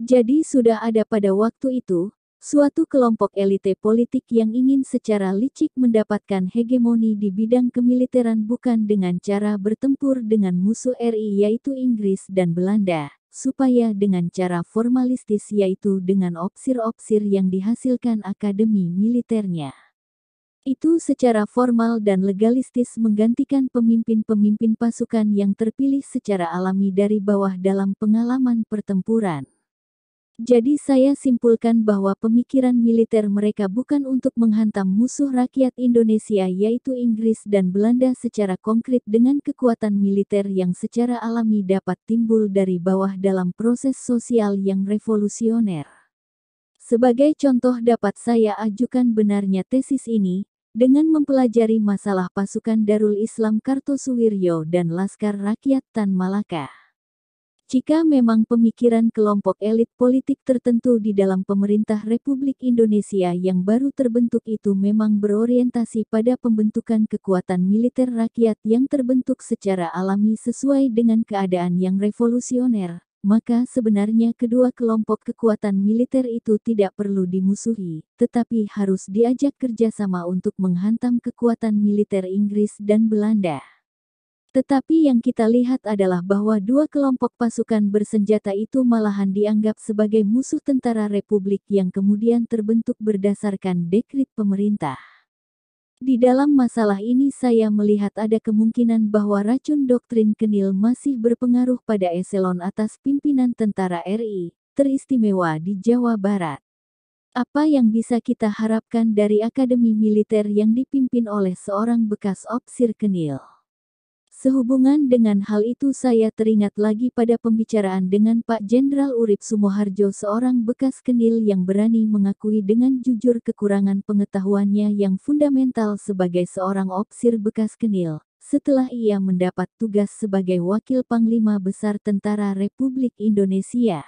Jadi sudah ada pada waktu itu, suatu kelompok elite politik yang ingin secara licik mendapatkan hegemoni di bidang kemiliteran bukan dengan cara bertempur dengan musuh RI yaitu Inggris dan Belanda, supaya dengan cara formalistis yaitu dengan opsir-opsir yang dihasilkan akademi militernya. Itu secara formal dan legalistis menggantikan pemimpin-pemimpin pasukan yang terpilih secara alami dari bawah dalam pengalaman pertempuran. Jadi saya simpulkan bahwa pemikiran militer mereka bukan untuk menghantam musuh rakyat Indonesia yaitu Inggris dan Belanda secara konkret dengan kekuatan militer yang secara alami dapat timbul dari bawah dalam proses sosial yang revolusioner. Sebagai contoh dapat saya ajukan benarnya tesis ini, dengan mempelajari masalah pasukan Darul Islam Kartosuwiryo dan Laskar Rakyat Tan Malaka. Jika memang pemikiran kelompok elit politik tertentu di dalam pemerintah Republik Indonesia yang baru terbentuk itu memang berorientasi pada pembentukan kekuatan militer rakyat yang terbentuk secara alami sesuai dengan keadaan yang revolusioner, maka sebenarnya kedua kelompok kekuatan militer itu tidak perlu dimusuhi, tetapi harus diajak kerjasama untuk menghantam kekuatan militer Inggris dan Belanda. Tetapi yang kita lihat adalah bahwa dua kelompok pasukan bersenjata itu malahan dianggap sebagai musuh tentara republik yang kemudian terbentuk berdasarkan dekrit pemerintah. Di dalam masalah ini saya melihat ada kemungkinan bahwa racun doktrin Kenil masih berpengaruh pada eselon atas pimpinan tentara RI, teristimewa di Jawa Barat. Apa yang bisa kita harapkan dari akademi militer yang dipimpin oleh seorang bekas opsir Kenil? Sehubungan dengan hal itu saya teringat lagi pada pembicaraan dengan Pak Jenderal Urip Sumoharjo seorang bekas kenil yang berani mengakui dengan jujur kekurangan pengetahuannya yang fundamental sebagai seorang opsir bekas kenil Setelah ia mendapat tugas sebagai Wakil Panglima Besar Tentara Republik Indonesia.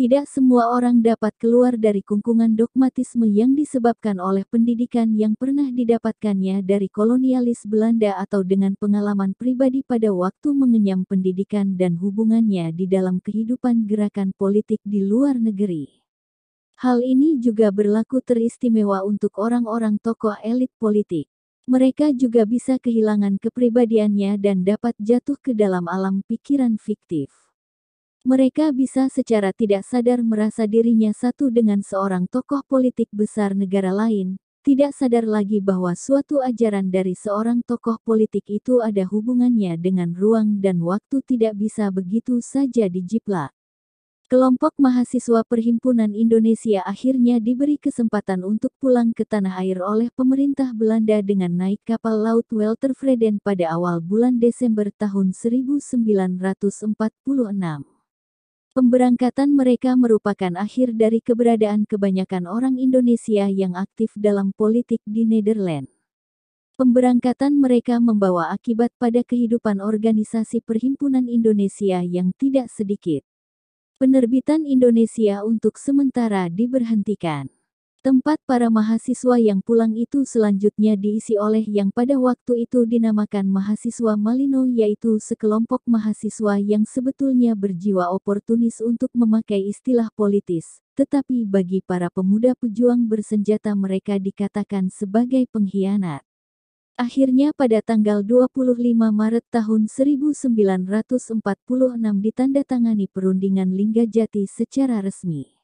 Tidak semua orang dapat keluar dari kungkungan dogmatisme yang disebabkan oleh pendidikan yang pernah didapatkannya dari kolonialis Belanda atau dengan pengalaman pribadi pada waktu mengenyam pendidikan dan hubungannya di dalam kehidupan gerakan politik di luar negeri. Hal ini juga berlaku teristimewa untuk orang-orang tokoh elit politik. Mereka juga bisa kehilangan kepribadiannya dan dapat jatuh ke dalam alam pikiran fiktif. Mereka bisa secara tidak sadar merasa dirinya satu dengan seorang tokoh politik besar negara lain, tidak sadar lagi bahwa suatu ajaran dari seorang tokoh politik itu ada hubungannya dengan ruang dan waktu tidak bisa begitu saja dijiplak. Kelompok mahasiswa Perhimpunan Indonesia akhirnya diberi kesempatan untuk pulang ke tanah air oleh pemerintah Belanda dengan naik kapal laut Welterfreden pada awal bulan Desember tahun 1946. Pemberangkatan mereka merupakan akhir dari keberadaan kebanyakan orang Indonesia yang aktif dalam politik di Nederland. Pemberangkatan mereka membawa akibat pada kehidupan organisasi Perhimpunan Indonesia yang tidak sedikit. Penerbitan Indonesia untuk sementara diberhentikan. Tempat para mahasiswa yang pulang itu selanjutnya diisi oleh yang pada waktu itu dinamakan mahasiswa Malino yaitu sekelompok mahasiswa yang sebetulnya berjiwa oportunis untuk memakai istilah politis, tetapi bagi para pemuda pejuang bersenjata mereka dikatakan sebagai pengkhianat. Akhirnya pada tanggal 25 Maret tahun 1946 ditandatangani perundingan Linggajati secara resmi.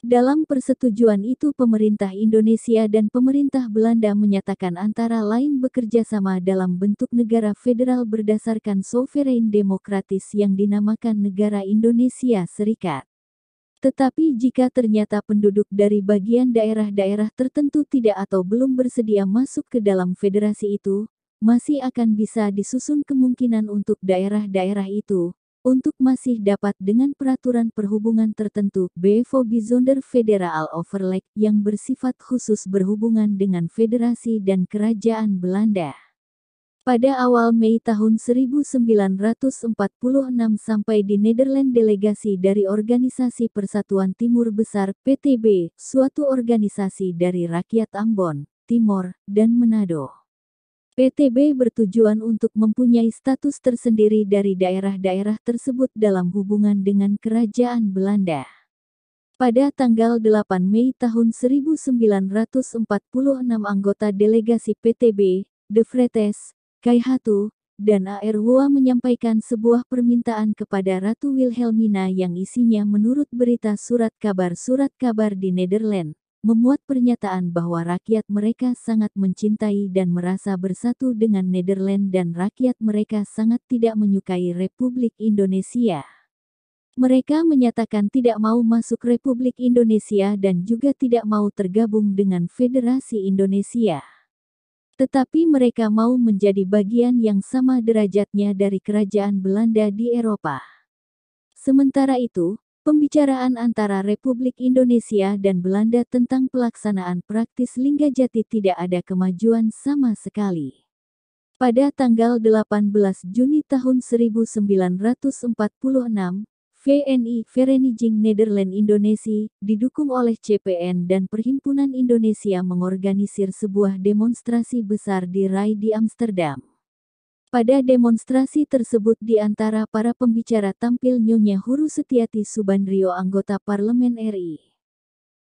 Dalam persetujuan itu pemerintah Indonesia dan pemerintah Belanda menyatakan antara lain bekerja sama dalam bentuk negara federal berdasarkan sovereign demokratis yang dinamakan negara Indonesia Serikat. Tetapi jika ternyata penduduk dari bagian daerah-daerah tertentu tidak atau belum bersedia masuk ke dalam federasi itu, masih akan bisa disusun kemungkinan untuk daerah-daerah itu, untuk masih dapat dengan peraturan perhubungan tertentu BFO Bizonder Federal Overleg yang bersifat khusus berhubungan dengan federasi dan kerajaan Belanda. Pada awal Mei tahun 1946 sampai di Nederland delegasi dari Organisasi Persatuan Timur Besar PTB, suatu organisasi dari rakyat Ambon, Timor, dan Manado. PTB bertujuan untuk mempunyai status tersendiri dari daerah-daerah tersebut dalam hubungan dengan Kerajaan Belanda. Pada tanggal 8 Mei tahun 1946 anggota delegasi PTB, De Fretes, Kaihatu, dan A.R. Wua menyampaikan sebuah permintaan kepada Ratu Wilhelmina yang isinya menurut berita surat kabar-surat kabar di Nederland, memuat pernyataan bahwa rakyat mereka sangat mencintai dan merasa bersatu dengan Nederland dan rakyat mereka sangat tidak menyukai Republik Indonesia. Mereka menyatakan tidak mau masuk Republik Indonesia dan juga tidak mau tergabung dengan Federasi Indonesia. Tetapi mereka mau menjadi bagian yang sama derajatnya dari kerajaan Belanda di Eropa. Sementara itu, Pembicaraan antara Republik Indonesia dan Belanda tentang pelaksanaan praktis Linggajati tidak ada kemajuan sama sekali. Pada tanggal 18 Juni tahun 1946, VNI Vereniging Nederland Indonesia, didukung oleh CPN dan Perhimpunan Indonesia mengorganisir sebuah demonstrasi besar di RAI di Amsterdam. Pada demonstrasi tersebut di antara para pembicara tampil Nyonya Huru Setiati Subandrio anggota Parlemen RI.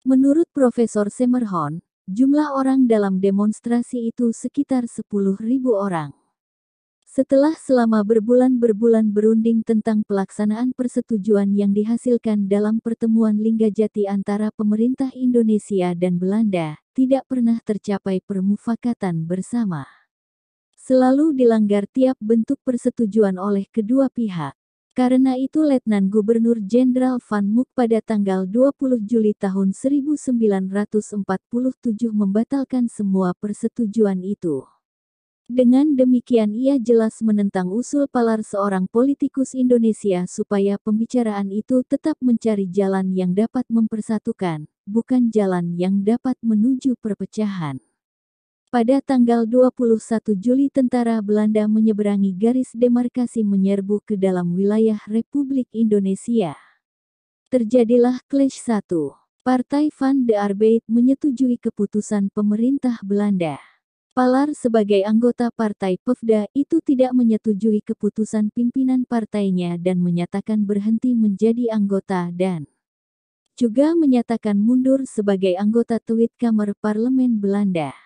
Menurut Profesor Semerhon, jumlah orang dalam demonstrasi itu sekitar 10.000 orang. Setelah selama berbulan-berbulan berunding tentang pelaksanaan persetujuan yang dihasilkan dalam pertemuan Linggajati antara pemerintah Indonesia dan Belanda, tidak pernah tercapai permufakatan bersama selalu dilanggar tiap bentuk persetujuan oleh kedua pihak. Karena itu Letnan Gubernur Jenderal Van Mook pada tanggal 20 Juli tahun 1947 membatalkan semua persetujuan itu. Dengan demikian ia jelas menentang usul palar seorang politikus Indonesia supaya pembicaraan itu tetap mencari jalan yang dapat mempersatukan, bukan jalan yang dapat menuju perpecahan. Pada tanggal 21 Juli tentara Belanda menyeberangi garis demarkasi menyerbu ke dalam wilayah Republik Indonesia. Terjadilah clash 1. Partai Van de Arbeid menyetujui keputusan pemerintah Belanda. Palar sebagai anggota Partai Pevda itu tidak menyetujui keputusan pimpinan partainya dan menyatakan berhenti menjadi anggota dan juga menyatakan mundur sebagai anggota tweet kamar Parlemen Belanda.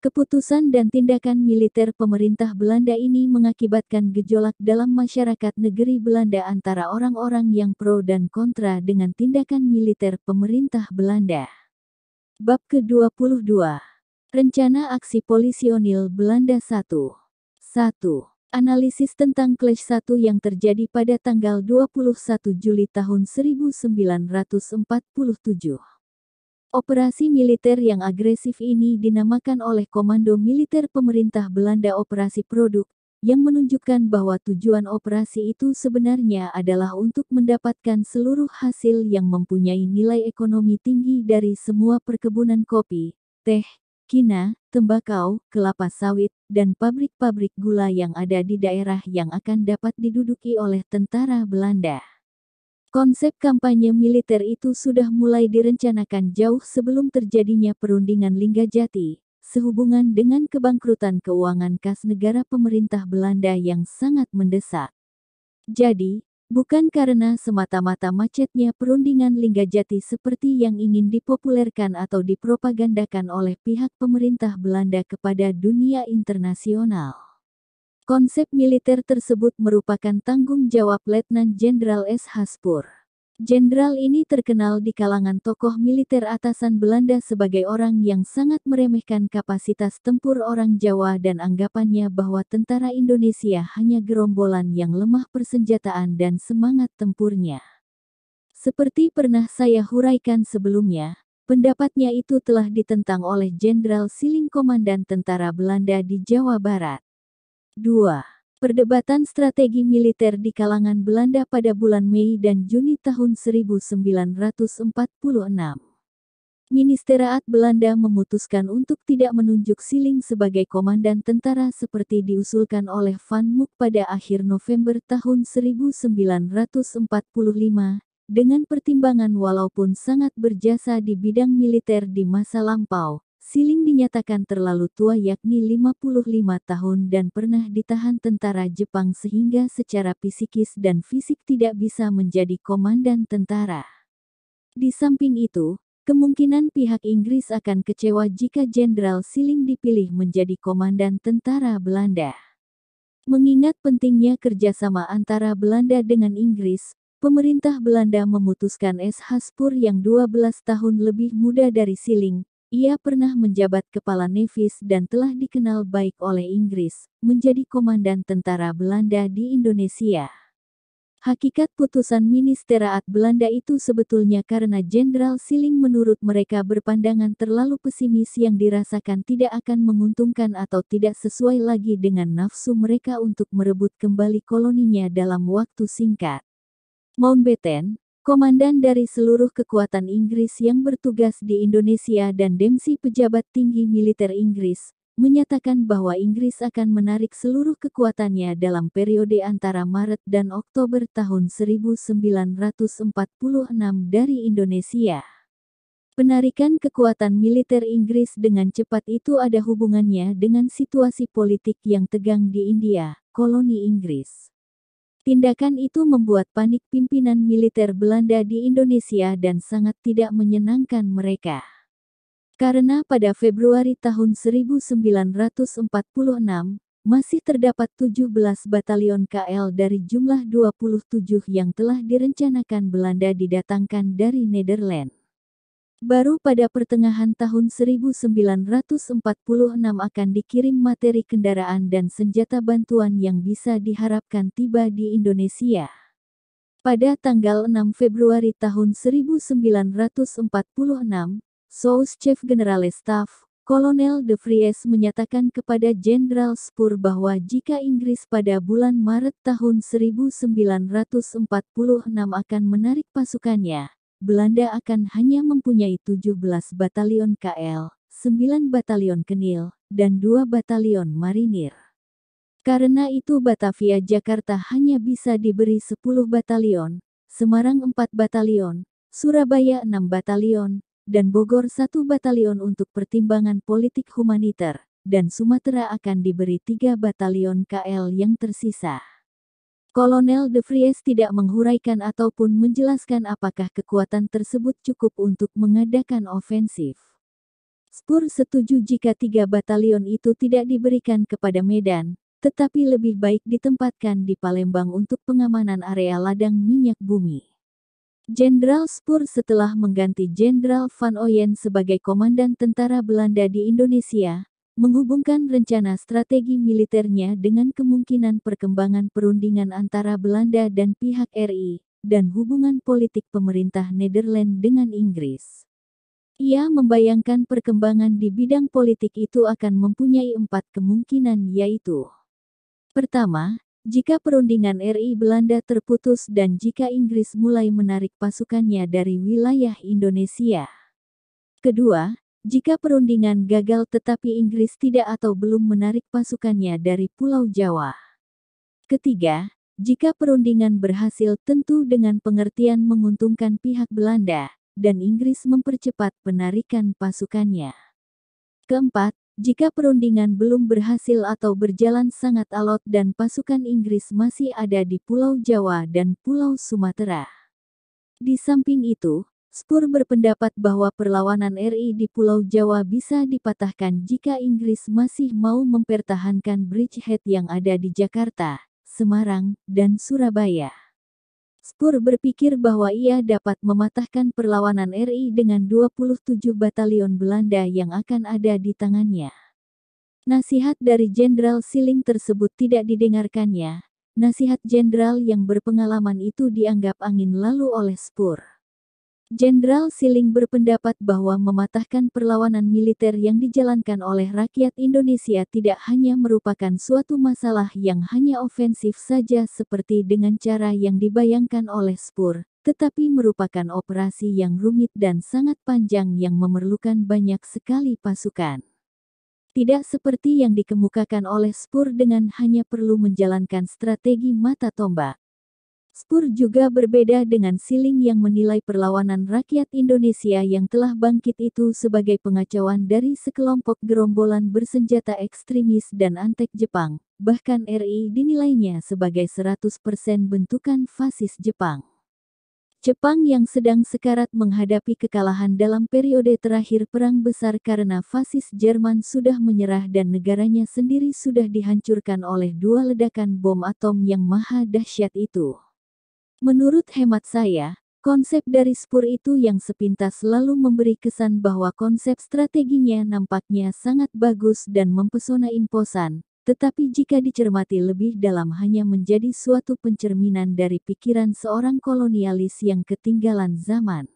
Keputusan dan tindakan militer pemerintah Belanda ini mengakibatkan gejolak dalam masyarakat negeri Belanda antara orang-orang yang pro dan kontra dengan tindakan militer pemerintah Belanda. Bab ke-22 Rencana Aksi Polisionil Belanda 1 1. Analisis tentang Clash 1 yang terjadi pada tanggal 21 Juli tahun 1947 Operasi militer yang agresif ini dinamakan oleh Komando Militer Pemerintah Belanda Operasi Produk, yang menunjukkan bahwa tujuan operasi itu sebenarnya adalah untuk mendapatkan seluruh hasil yang mempunyai nilai ekonomi tinggi dari semua perkebunan kopi, teh, kina, tembakau, kelapa sawit, dan pabrik-pabrik gula yang ada di daerah yang akan dapat diduduki oleh tentara Belanda. Konsep kampanye militer itu sudah mulai direncanakan jauh sebelum terjadinya perundingan Lingga Jati, sehubungan dengan kebangkrutan keuangan kas negara pemerintah Belanda yang sangat mendesak. Jadi, bukan karena semata-mata macetnya perundingan Lingga Jati seperti yang ingin dipopulerkan atau dipropagandakan oleh pihak pemerintah Belanda kepada dunia internasional. Konsep militer tersebut merupakan tanggung jawab Letnan Jenderal S. Haspur. Jenderal ini terkenal di kalangan tokoh militer atasan Belanda sebagai orang yang sangat meremehkan kapasitas tempur orang Jawa dan anggapannya bahwa tentara Indonesia hanya gerombolan yang lemah persenjataan dan semangat tempurnya. Seperti pernah saya huraikan sebelumnya, pendapatnya itu telah ditentang oleh Jenderal Siling Komandan Tentara Belanda di Jawa Barat. 2. Perdebatan strategi militer di kalangan Belanda pada bulan Mei dan Juni tahun 1946. Ministeraat Belanda memutuskan untuk tidak menunjuk Siling sebagai komandan tentara seperti diusulkan oleh Van Mook pada akhir November tahun 1945, dengan pertimbangan walaupun sangat berjasa di bidang militer di masa lampau, Siling dinyatakan terlalu tua yakni 55 tahun dan pernah ditahan tentara Jepang sehingga secara psikis dan fisik tidak bisa menjadi komandan tentara. Di samping itu, kemungkinan pihak Inggris akan kecewa jika Jenderal Siling dipilih menjadi komandan tentara Belanda. Mengingat pentingnya kerjasama antara Belanda dengan Inggris, pemerintah Belanda memutuskan S. Haspur yang 12 tahun lebih muda dari Siling ia pernah menjabat kepala Nevis dan telah dikenal baik oleh Inggris, menjadi komandan tentara Belanda di Indonesia. Hakikat putusan Ministeraat Belanda itu sebetulnya karena Jenderal Siling menurut mereka berpandangan terlalu pesimis yang dirasakan tidak akan menguntungkan atau tidak sesuai lagi dengan nafsu mereka untuk merebut kembali koloninya dalam waktu singkat. Mountbatten, komandan dari seluruh kekuatan Inggris yang bertugas di Indonesia dan demsi pejabat tinggi militer Inggris, menyatakan bahwa Inggris akan menarik seluruh kekuatannya dalam periode antara Maret dan Oktober tahun 1946 dari Indonesia. Penarikan kekuatan militer Inggris dengan cepat itu ada hubungannya dengan situasi politik yang tegang di India, koloni Inggris. Tindakan itu membuat panik pimpinan militer Belanda di Indonesia dan sangat tidak menyenangkan mereka. Karena pada Februari tahun 1946, masih terdapat 17 batalion KL dari jumlah 27 yang telah direncanakan Belanda didatangkan dari Nederland. Baru pada pertengahan tahun 1946 akan dikirim materi kendaraan dan senjata bantuan yang bisa diharapkan tiba di Indonesia. Pada tanggal 6 Februari tahun 1946, Sous Chef General Staff, Kolonel De Vries menyatakan kepada Jenderal Spur bahwa jika Inggris pada bulan Maret tahun 1946 akan menarik pasukannya, Belanda akan hanya mempunyai 17 batalion KL, 9 batalion Kenil, dan 2 batalion marinir. Karena itu Batavia Jakarta hanya bisa diberi 10 batalion, Semarang 4 batalion, Surabaya 6 batalion, dan Bogor 1 batalion untuk pertimbangan politik humaniter, dan Sumatera akan diberi 3 batalion KL yang tersisa. Kolonel De Vries tidak menghuraikan ataupun menjelaskan apakah kekuatan tersebut cukup untuk mengadakan ofensif. Spur setuju jika tiga batalion itu tidak diberikan kepada Medan, tetapi lebih baik ditempatkan di Palembang untuk pengamanan area ladang minyak bumi. Jenderal Spur setelah mengganti Jenderal Van Oyen sebagai komandan tentara Belanda di Indonesia, menghubungkan rencana strategi militernya dengan kemungkinan perkembangan perundingan antara Belanda dan pihak RI, dan hubungan politik pemerintah Nederland dengan Inggris. Ia membayangkan perkembangan di bidang politik itu akan mempunyai empat kemungkinan yaitu Pertama, jika perundingan RI Belanda terputus dan jika Inggris mulai menarik pasukannya dari wilayah Indonesia. Kedua, jika perundingan gagal tetapi Inggris tidak atau belum menarik pasukannya dari Pulau Jawa. Ketiga, jika perundingan berhasil tentu dengan pengertian menguntungkan pihak Belanda, dan Inggris mempercepat penarikan pasukannya. Keempat, jika perundingan belum berhasil atau berjalan sangat alot dan pasukan Inggris masih ada di Pulau Jawa dan Pulau Sumatera. Di samping itu, Spur berpendapat bahwa perlawanan RI di Pulau Jawa bisa dipatahkan jika Inggris masih mau mempertahankan bridgehead yang ada di Jakarta, Semarang, dan Surabaya. Spur berpikir bahwa ia dapat mematahkan perlawanan RI dengan 27 batalion Belanda yang akan ada di tangannya. Nasihat dari Jenderal Siling tersebut tidak didengarkannya. Nasihat jenderal yang berpengalaman itu dianggap angin lalu oleh Spur. Jenderal Siling berpendapat bahwa mematahkan perlawanan militer yang dijalankan oleh rakyat Indonesia tidak hanya merupakan suatu masalah yang hanya ofensif saja seperti dengan cara yang dibayangkan oleh Spur, tetapi merupakan operasi yang rumit dan sangat panjang yang memerlukan banyak sekali pasukan. Tidak seperti yang dikemukakan oleh Spur dengan hanya perlu menjalankan strategi mata tombak. Spur juga berbeda dengan Siling yang menilai perlawanan rakyat Indonesia yang telah bangkit itu sebagai pengacauan dari sekelompok gerombolan bersenjata ekstremis dan antek Jepang. Bahkan RI dinilainya sebagai 100% bentukan fasis Jepang. Jepang yang sedang sekarat menghadapi kekalahan dalam periode terakhir Perang Besar karena fasis Jerman sudah menyerah dan negaranya sendiri sudah dihancurkan oleh dua ledakan bom atom yang maha dahsyat itu. Menurut hemat saya, konsep dari Spur itu yang sepintas selalu memberi kesan bahwa konsep strateginya nampaknya sangat bagus dan mempesona imposan, tetapi jika dicermati lebih dalam hanya menjadi suatu pencerminan dari pikiran seorang kolonialis yang ketinggalan zaman.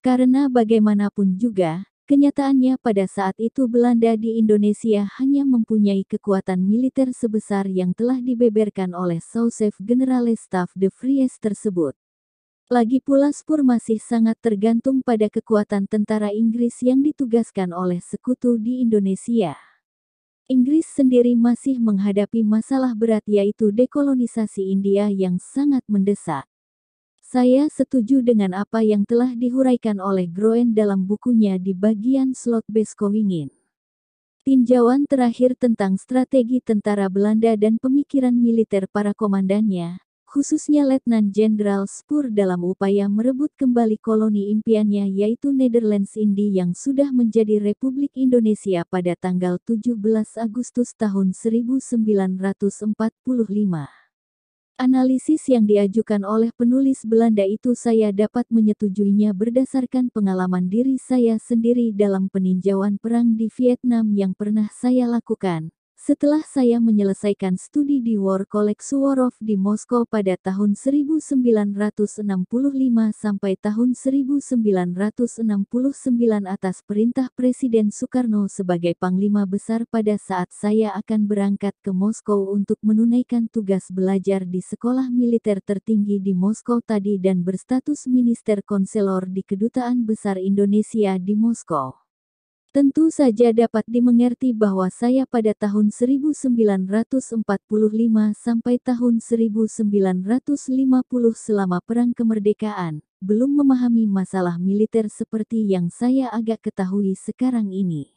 Karena bagaimanapun juga, Kenyataannya pada saat itu Belanda di Indonesia hanya mempunyai kekuatan militer sebesar yang telah dibeberkan oleh Sausef Generale Staff de Vries tersebut. Lagi pula Spur masih sangat tergantung pada kekuatan tentara Inggris yang ditugaskan oleh sekutu di Indonesia. Inggris sendiri masih menghadapi masalah berat yaitu dekolonisasi India yang sangat mendesak. Saya setuju dengan apa yang telah dihuraikan oleh Groen dalam bukunya di bagian slot Beskowingin. Tinjauan terakhir tentang strategi tentara Belanda dan pemikiran militer para komandannya, khususnya Letnan Jenderal Spur dalam upaya merebut kembali koloni impiannya yaitu Netherlands Indi yang sudah menjadi Republik Indonesia pada tanggal 17 Agustus tahun 1945. Analisis yang diajukan oleh penulis Belanda itu saya dapat menyetujuinya berdasarkan pengalaman diri saya sendiri dalam peninjauan perang di Vietnam yang pernah saya lakukan. Setelah saya menyelesaikan studi di War College Suvorov di Moskow pada tahun 1965 sampai tahun 1969 atas perintah Presiden Soekarno sebagai Panglima Besar pada saat saya akan berangkat ke Moskow untuk menunaikan tugas belajar di sekolah militer tertinggi di Moskow tadi dan berstatus Minister Konselor di Kedutaan Besar Indonesia di Moskow. Tentu saja dapat dimengerti bahwa saya pada tahun 1945 sampai tahun 1950 selama Perang Kemerdekaan, belum memahami masalah militer seperti yang saya agak ketahui sekarang ini.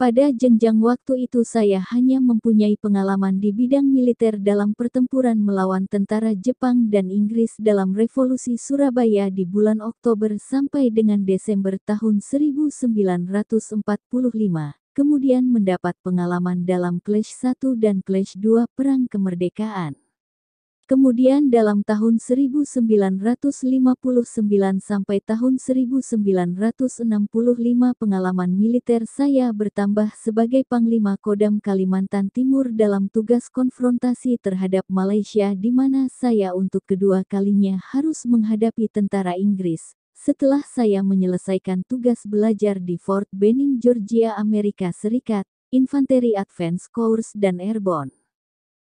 Pada jenjang waktu itu saya hanya mempunyai pengalaman di bidang militer dalam pertempuran melawan tentara Jepang dan Inggris dalam Revolusi Surabaya di bulan Oktober sampai dengan Desember tahun 1945. Kemudian mendapat pengalaman dalam Clash 1 dan Clash 2 Perang Kemerdekaan. Kemudian dalam tahun 1959 sampai tahun 1965 pengalaman militer saya bertambah sebagai Panglima Kodam Kalimantan Timur dalam tugas konfrontasi terhadap Malaysia di mana saya untuk kedua kalinya harus menghadapi tentara Inggris. Setelah saya menyelesaikan tugas belajar di Fort Benning, Georgia, Amerika Serikat, Infanteri Advance Course dan Airborne.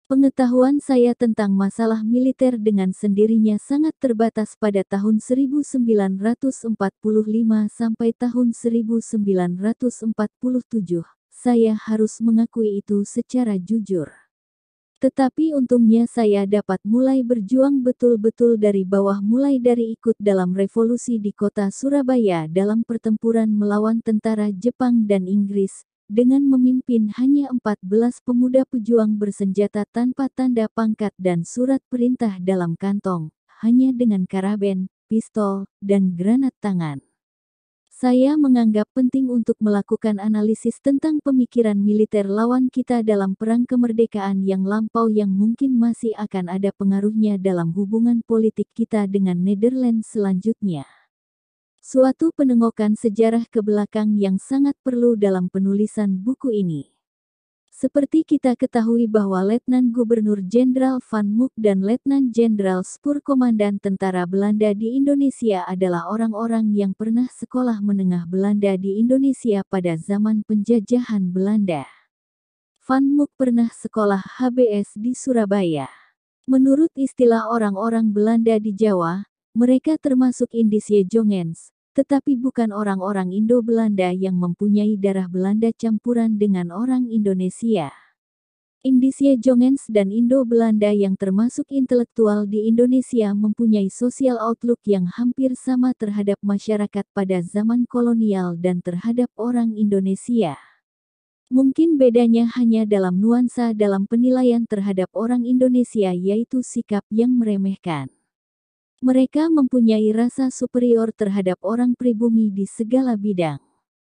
Pengetahuan saya tentang masalah militer dengan sendirinya sangat terbatas pada tahun 1945 sampai tahun 1947. Saya harus mengakui itu secara jujur. Tetapi untungnya saya dapat mulai berjuang betul-betul dari bawah mulai dari ikut dalam revolusi di kota Surabaya dalam pertempuran melawan tentara Jepang dan Inggris, dengan memimpin hanya 14 pemuda pejuang bersenjata tanpa tanda pangkat dan surat perintah dalam kantong, hanya dengan karaben, pistol, dan granat tangan. Saya menganggap penting untuk melakukan analisis tentang pemikiran militer lawan kita dalam perang kemerdekaan yang lampau yang mungkin masih akan ada pengaruhnya dalam hubungan politik kita dengan Netherlands selanjutnya suatu penengokan sejarah ke belakang yang sangat perlu dalam penulisan buku ini. Seperti kita ketahui bahwa Letnan Gubernur Jenderal Van Mook dan Letnan Jenderal Spur Komandan Tentara Belanda di Indonesia adalah orang-orang yang pernah sekolah menengah Belanda di Indonesia pada zaman penjajahan Belanda. Van Mook pernah sekolah HBS di Surabaya. Menurut istilah orang-orang Belanda di Jawa, mereka termasuk Indisie Jongens, tetapi bukan orang-orang Indo-Belanda yang mempunyai darah Belanda campuran dengan orang Indonesia. Indisia Jongens dan Indo-Belanda yang termasuk intelektual di Indonesia mempunyai sosial outlook yang hampir sama terhadap masyarakat pada zaman kolonial dan terhadap orang Indonesia. Mungkin bedanya hanya dalam nuansa dalam penilaian terhadap orang Indonesia yaitu sikap yang meremehkan. Mereka mempunyai rasa superior terhadap orang pribumi di segala bidang.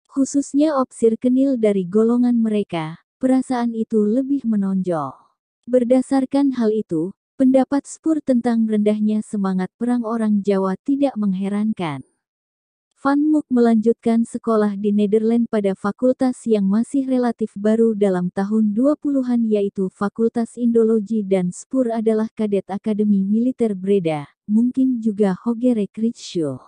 Khususnya opsir kenil dari golongan mereka, perasaan itu lebih menonjol. Berdasarkan hal itu, pendapat Spur tentang rendahnya semangat perang orang Jawa tidak mengherankan. Van Mook melanjutkan sekolah di Nederland pada fakultas yang masih relatif baru dalam tahun 20-an yaitu Fakultas Indologi dan Spur adalah kadet Akademi Militer Breda, mungkin juga Hogere Kriegsschool.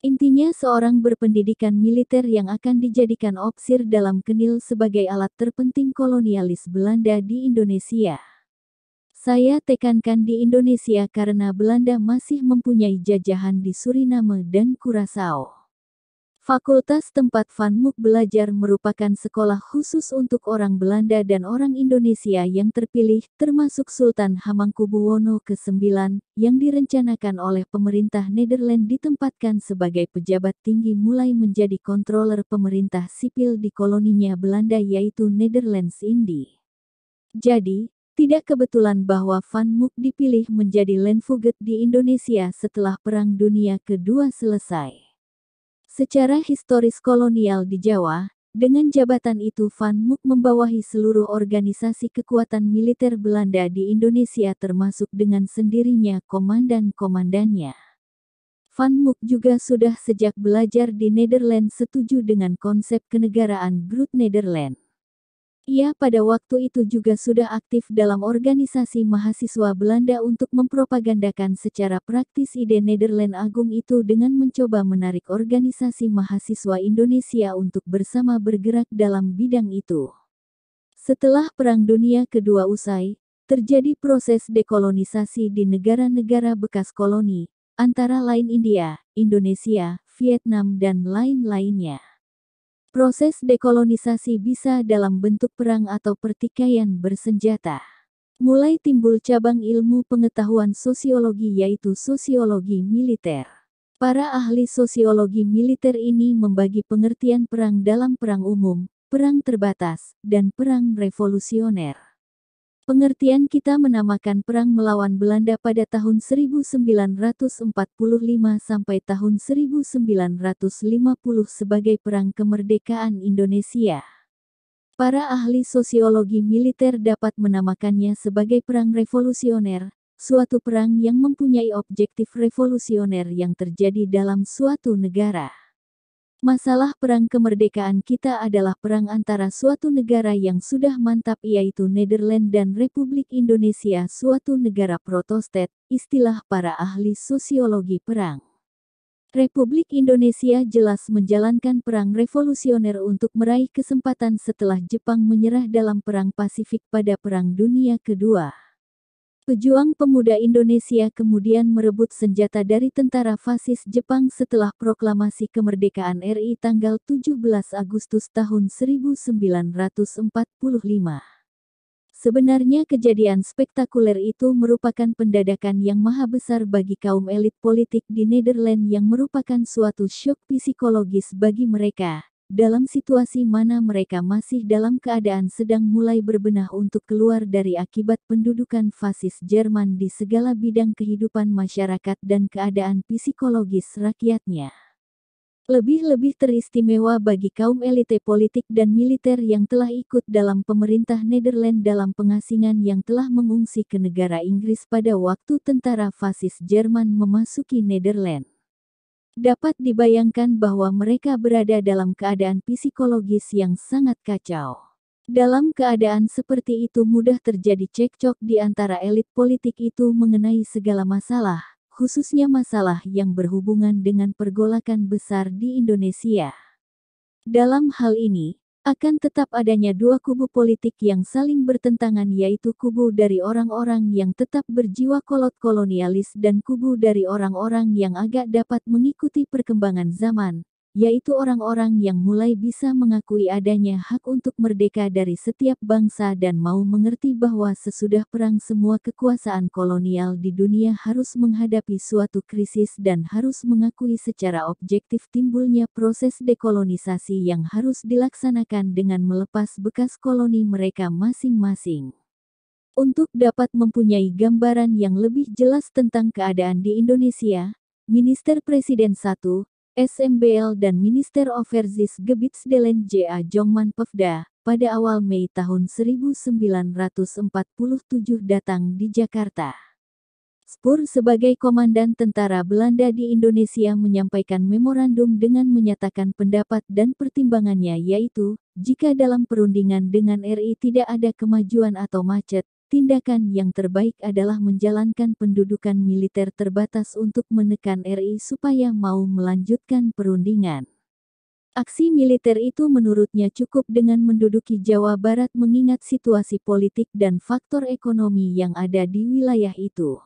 Intinya seorang berpendidikan militer yang akan dijadikan opsir dalam kenil sebagai alat terpenting kolonialis Belanda di Indonesia. Saya tekankan di Indonesia karena Belanda masih mempunyai jajahan di Suriname dan Curaçao. Fakultas tempat Van Mook belajar merupakan sekolah khusus untuk orang Belanda dan orang Indonesia yang terpilih, termasuk Sultan Hamangkubuwono ke-9, yang direncanakan oleh pemerintah Nederland ditempatkan sebagai pejabat tinggi mulai menjadi kontroler pemerintah sipil di koloninya Belanda yaitu Netherlands Indi. Jadi, tidak kebetulan bahwa Van Mook dipilih menjadi Lenvuget di Indonesia setelah Perang Dunia Kedua selesai. Secara historis kolonial di Jawa, dengan jabatan itu Van Mook membawahi seluruh organisasi kekuatan militer Belanda di Indonesia termasuk dengan sendirinya komandan-komandannya. Van Mook juga sudah sejak belajar di Nederland setuju dengan konsep kenegaraan Groot Nederland. Ia pada waktu itu juga sudah aktif dalam organisasi mahasiswa Belanda untuk mempropagandakan secara praktis ide Nederland Agung itu dengan mencoba menarik organisasi mahasiswa Indonesia untuk bersama bergerak dalam bidang itu. Setelah Perang Dunia Kedua usai, terjadi proses dekolonisasi di negara-negara bekas koloni, antara lain India, Indonesia, Vietnam dan lain-lainnya. Proses dekolonisasi bisa dalam bentuk perang atau pertikaian bersenjata. Mulai timbul cabang ilmu pengetahuan sosiologi yaitu sosiologi militer. Para ahli sosiologi militer ini membagi pengertian perang dalam perang umum, perang terbatas, dan perang revolusioner. Pengertian kita menamakan perang melawan Belanda pada tahun 1945 sampai tahun 1950 sebagai Perang Kemerdekaan Indonesia. Para ahli sosiologi militer dapat menamakannya sebagai perang revolusioner, suatu perang yang mempunyai objektif revolusioner yang terjadi dalam suatu negara. Masalah perang kemerdekaan kita adalah perang antara suatu negara yang sudah mantap yaitu Nederland dan Republik Indonesia suatu negara protostet, istilah para ahli sosiologi perang. Republik Indonesia jelas menjalankan perang revolusioner untuk meraih kesempatan setelah Jepang menyerah dalam Perang Pasifik pada Perang Dunia Kedua. Pejuang pemuda Indonesia kemudian merebut senjata dari tentara fasis Jepang setelah proklamasi kemerdekaan RI tanggal 17 Agustus tahun 1945. Sebenarnya kejadian spektakuler itu merupakan pendadakan yang maha besar bagi kaum elit politik di Nederland yang merupakan suatu syok psikologis bagi mereka, dalam situasi mana mereka masih dalam keadaan sedang mulai berbenah untuk keluar dari akibat pendudukan fasis Jerman di segala bidang kehidupan masyarakat dan keadaan psikologis rakyatnya. Lebih-lebih teristimewa bagi kaum elite politik dan militer yang telah ikut dalam pemerintah Nederland dalam pengasingan yang telah mengungsi ke negara Inggris pada waktu tentara fasis Jerman memasuki Nederland. Dapat dibayangkan bahwa mereka berada dalam keadaan psikologis yang sangat kacau. Dalam keadaan seperti itu mudah terjadi cekcok di antara elit politik itu mengenai segala masalah, khususnya masalah yang berhubungan dengan pergolakan besar di Indonesia. Dalam hal ini, akan tetap adanya dua kubu politik yang saling bertentangan yaitu kubu dari orang-orang yang tetap berjiwa kolot kolonialis dan kubu dari orang-orang yang agak dapat mengikuti perkembangan zaman yaitu orang-orang yang mulai bisa mengakui adanya hak untuk merdeka dari setiap bangsa dan mau mengerti bahwa sesudah perang semua kekuasaan kolonial di dunia harus menghadapi suatu krisis dan harus mengakui secara objektif timbulnya proses dekolonisasi yang harus dilaksanakan dengan melepas bekas koloni mereka masing-masing. Untuk dapat mempunyai gambaran yang lebih jelas tentang keadaan di Indonesia, Minister Presiden 1, SMBL dan Minister of Gebits Delen J.A. Jongman Pevda, pada awal Mei tahun 1947 datang di Jakarta. Spur sebagai komandan tentara Belanda di Indonesia menyampaikan memorandum dengan menyatakan pendapat dan pertimbangannya yaitu, jika dalam perundingan dengan RI tidak ada kemajuan atau macet, Tindakan yang terbaik adalah menjalankan pendudukan militer terbatas untuk menekan RI supaya mau melanjutkan perundingan. Aksi militer itu menurutnya cukup dengan menduduki Jawa Barat mengingat situasi politik dan faktor ekonomi yang ada di wilayah itu.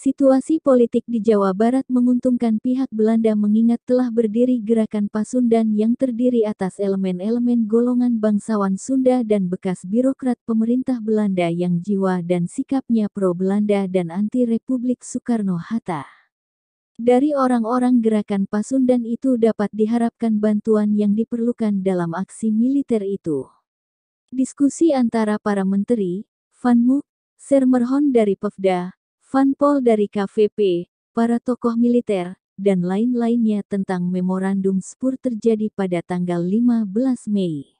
Situasi politik di Jawa Barat menguntungkan pihak Belanda mengingat telah berdiri gerakan Pasundan yang terdiri atas elemen-elemen golongan bangsawan Sunda dan bekas birokrat pemerintah Belanda yang jiwa dan sikapnya pro-Belanda dan anti-Republik Soekarno-Hatta. Dari orang-orang gerakan Pasundan itu dapat diharapkan bantuan yang diperlukan dalam aksi militer itu. Diskusi antara para menteri, Van Mook, Sermerhon dari Pevda, Van Pol dari KVP, para tokoh militer, dan lain-lainnya tentang memorandum Spur terjadi pada tanggal 15 Mei.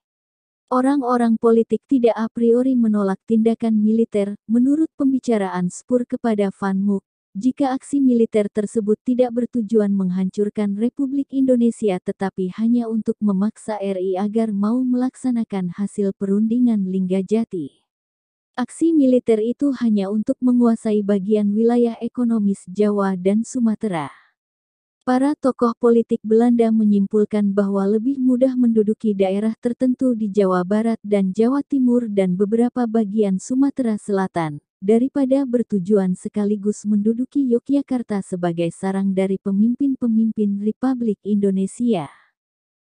Orang-orang politik tidak a priori menolak tindakan militer, menurut pembicaraan Spur kepada Van Mook, jika aksi militer tersebut tidak bertujuan menghancurkan Republik Indonesia tetapi hanya untuk memaksa RI agar mau melaksanakan hasil perundingan Linggajati. Aksi militer itu hanya untuk menguasai bagian wilayah ekonomis Jawa dan Sumatera. Para tokoh politik Belanda menyimpulkan bahwa lebih mudah menduduki daerah tertentu di Jawa Barat dan Jawa Timur dan beberapa bagian Sumatera Selatan, daripada bertujuan sekaligus menduduki Yogyakarta sebagai sarang dari pemimpin-pemimpin Republik Indonesia.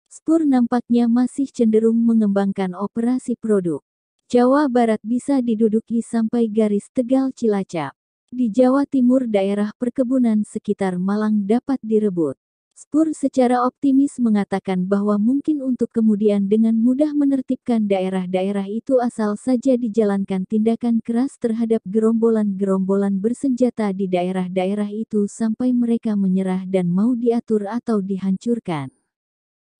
Spur nampaknya masih cenderung mengembangkan operasi produk Jawa Barat bisa diduduki sampai garis Tegal Cilacap. Di Jawa Timur daerah perkebunan sekitar Malang dapat direbut. Spur secara optimis mengatakan bahwa mungkin untuk kemudian dengan mudah menertibkan daerah-daerah itu asal saja dijalankan tindakan keras terhadap gerombolan-gerombolan bersenjata di daerah-daerah itu sampai mereka menyerah dan mau diatur atau dihancurkan.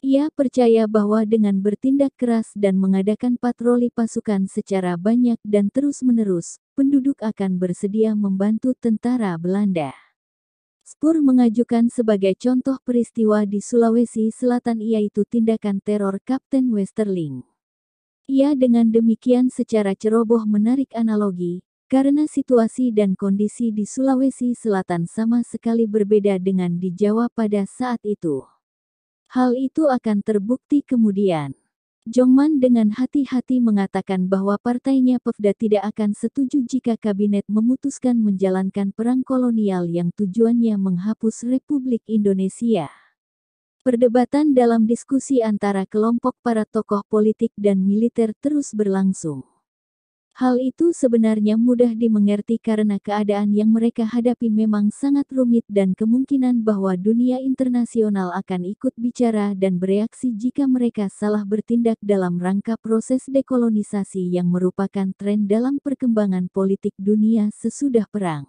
Ia percaya bahwa dengan bertindak keras dan mengadakan patroli pasukan secara banyak dan terus-menerus, penduduk akan bersedia membantu tentara Belanda. Spur mengajukan sebagai contoh peristiwa di Sulawesi Selatan yaitu tindakan teror Kapten Westerling. Ia dengan demikian secara ceroboh menarik analogi, karena situasi dan kondisi di Sulawesi Selatan sama sekali berbeda dengan di Jawa pada saat itu. Hal itu akan terbukti kemudian. Jongman dengan hati-hati mengatakan bahwa partainya Pevda tidak akan setuju jika kabinet memutuskan menjalankan perang kolonial yang tujuannya menghapus Republik Indonesia. Perdebatan dalam diskusi antara kelompok para tokoh politik dan militer terus berlangsung. Hal itu sebenarnya mudah dimengerti karena keadaan yang mereka hadapi memang sangat rumit dan kemungkinan bahwa dunia internasional akan ikut bicara dan bereaksi jika mereka salah bertindak dalam rangka proses dekolonisasi yang merupakan tren dalam perkembangan politik dunia sesudah perang.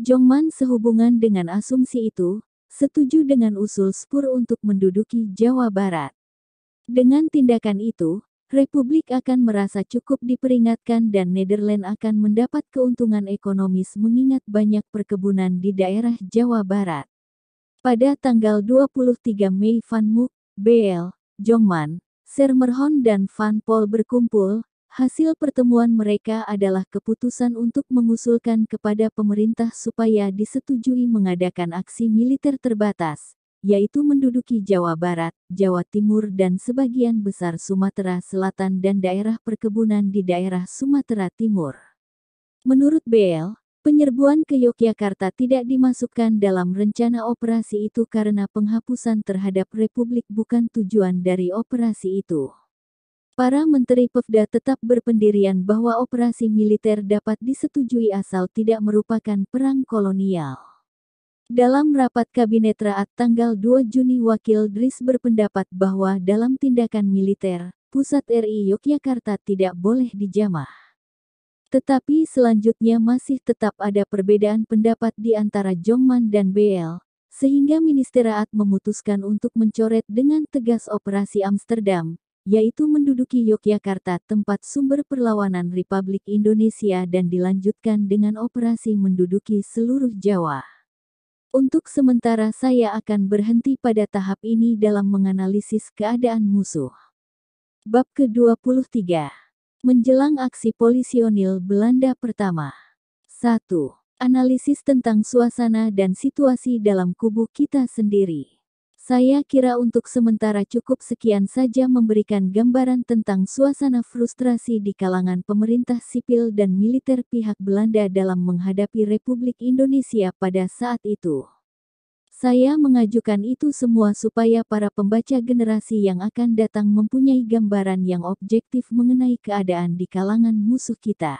Jongman sehubungan dengan asumsi itu, setuju dengan usul Spur untuk menduduki Jawa Barat. Dengan tindakan itu, Republik akan merasa cukup diperingatkan dan Nederland akan mendapat keuntungan ekonomis mengingat banyak perkebunan di daerah Jawa Barat. Pada tanggal 23 Mei Van Mook, BL, Jongman, Sermerhon dan Van Pol berkumpul, hasil pertemuan mereka adalah keputusan untuk mengusulkan kepada pemerintah supaya disetujui mengadakan aksi militer terbatas yaitu menduduki Jawa Barat, Jawa Timur dan sebagian besar Sumatera Selatan dan daerah perkebunan di daerah Sumatera Timur. Menurut BL, Penyerbuan ke Yogyakarta tidak dimasukkan dalam rencana operasi itu karena penghapusan terhadap Republik bukan tujuan dari operasi itu. Para menteri Pevda tetap berpendirian bahwa operasi militer dapat disetujui asal tidak merupakan perang kolonial. Dalam rapat kabinet Raat tanggal 2 Juni Wakil Dris berpendapat bahwa dalam tindakan militer, pusat RI Yogyakarta tidak boleh dijamah. Tetapi selanjutnya masih tetap ada perbedaan pendapat di antara Jongman dan BL, sehingga Minister Raat memutuskan untuk mencoret dengan tegas operasi Amsterdam, yaitu menduduki Yogyakarta tempat sumber perlawanan Republik Indonesia dan dilanjutkan dengan operasi menduduki seluruh Jawa. Untuk sementara saya akan berhenti pada tahap ini dalam menganalisis keadaan musuh. Bab ke-23 Menjelang aksi polisionil Belanda pertama 1. Analisis tentang suasana dan situasi dalam kubu kita sendiri saya kira untuk sementara cukup sekian saja memberikan gambaran tentang suasana frustrasi di kalangan pemerintah sipil dan militer pihak Belanda dalam menghadapi Republik Indonesia pada saat itu. Saya mengajukan itu semua supaya para pembaca generasi yang akan datang mempunyai gambaran yang objektif mengenai keadaan di kalangan musuh kita.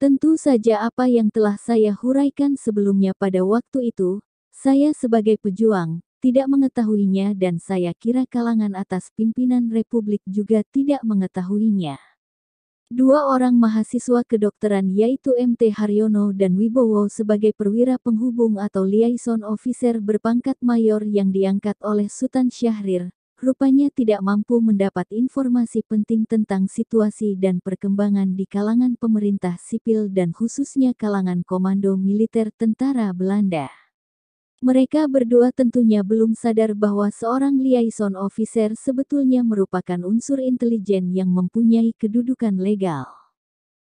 Tentu saja apa yang telah saya huraikan sebelumnya pada waktu itu, saya sebagai pejuang, tidak mengetahuinya dan saya kira kalangan atas pimpinan Republik juga tidak mengetahuinya. Dua orang mahasiswa kedokteran yaitu MT Haryono dan Wibowo sebagai perwira penghubung atau liaison officer berpangkat mayor yang diangkat oleh Sultan Syahrir, rupanya tidak mampu mendapat informasi penting tentang situasi dan perkembangan di kalangan pemerintah sipil dan khususnya kalangan komando militer tentara Belanda. Mereka berdua tentunya belum sadar bahwa seorang liaison officer sebetulnya merupakan unsur intelijen yang mempunyai kedudukan legal.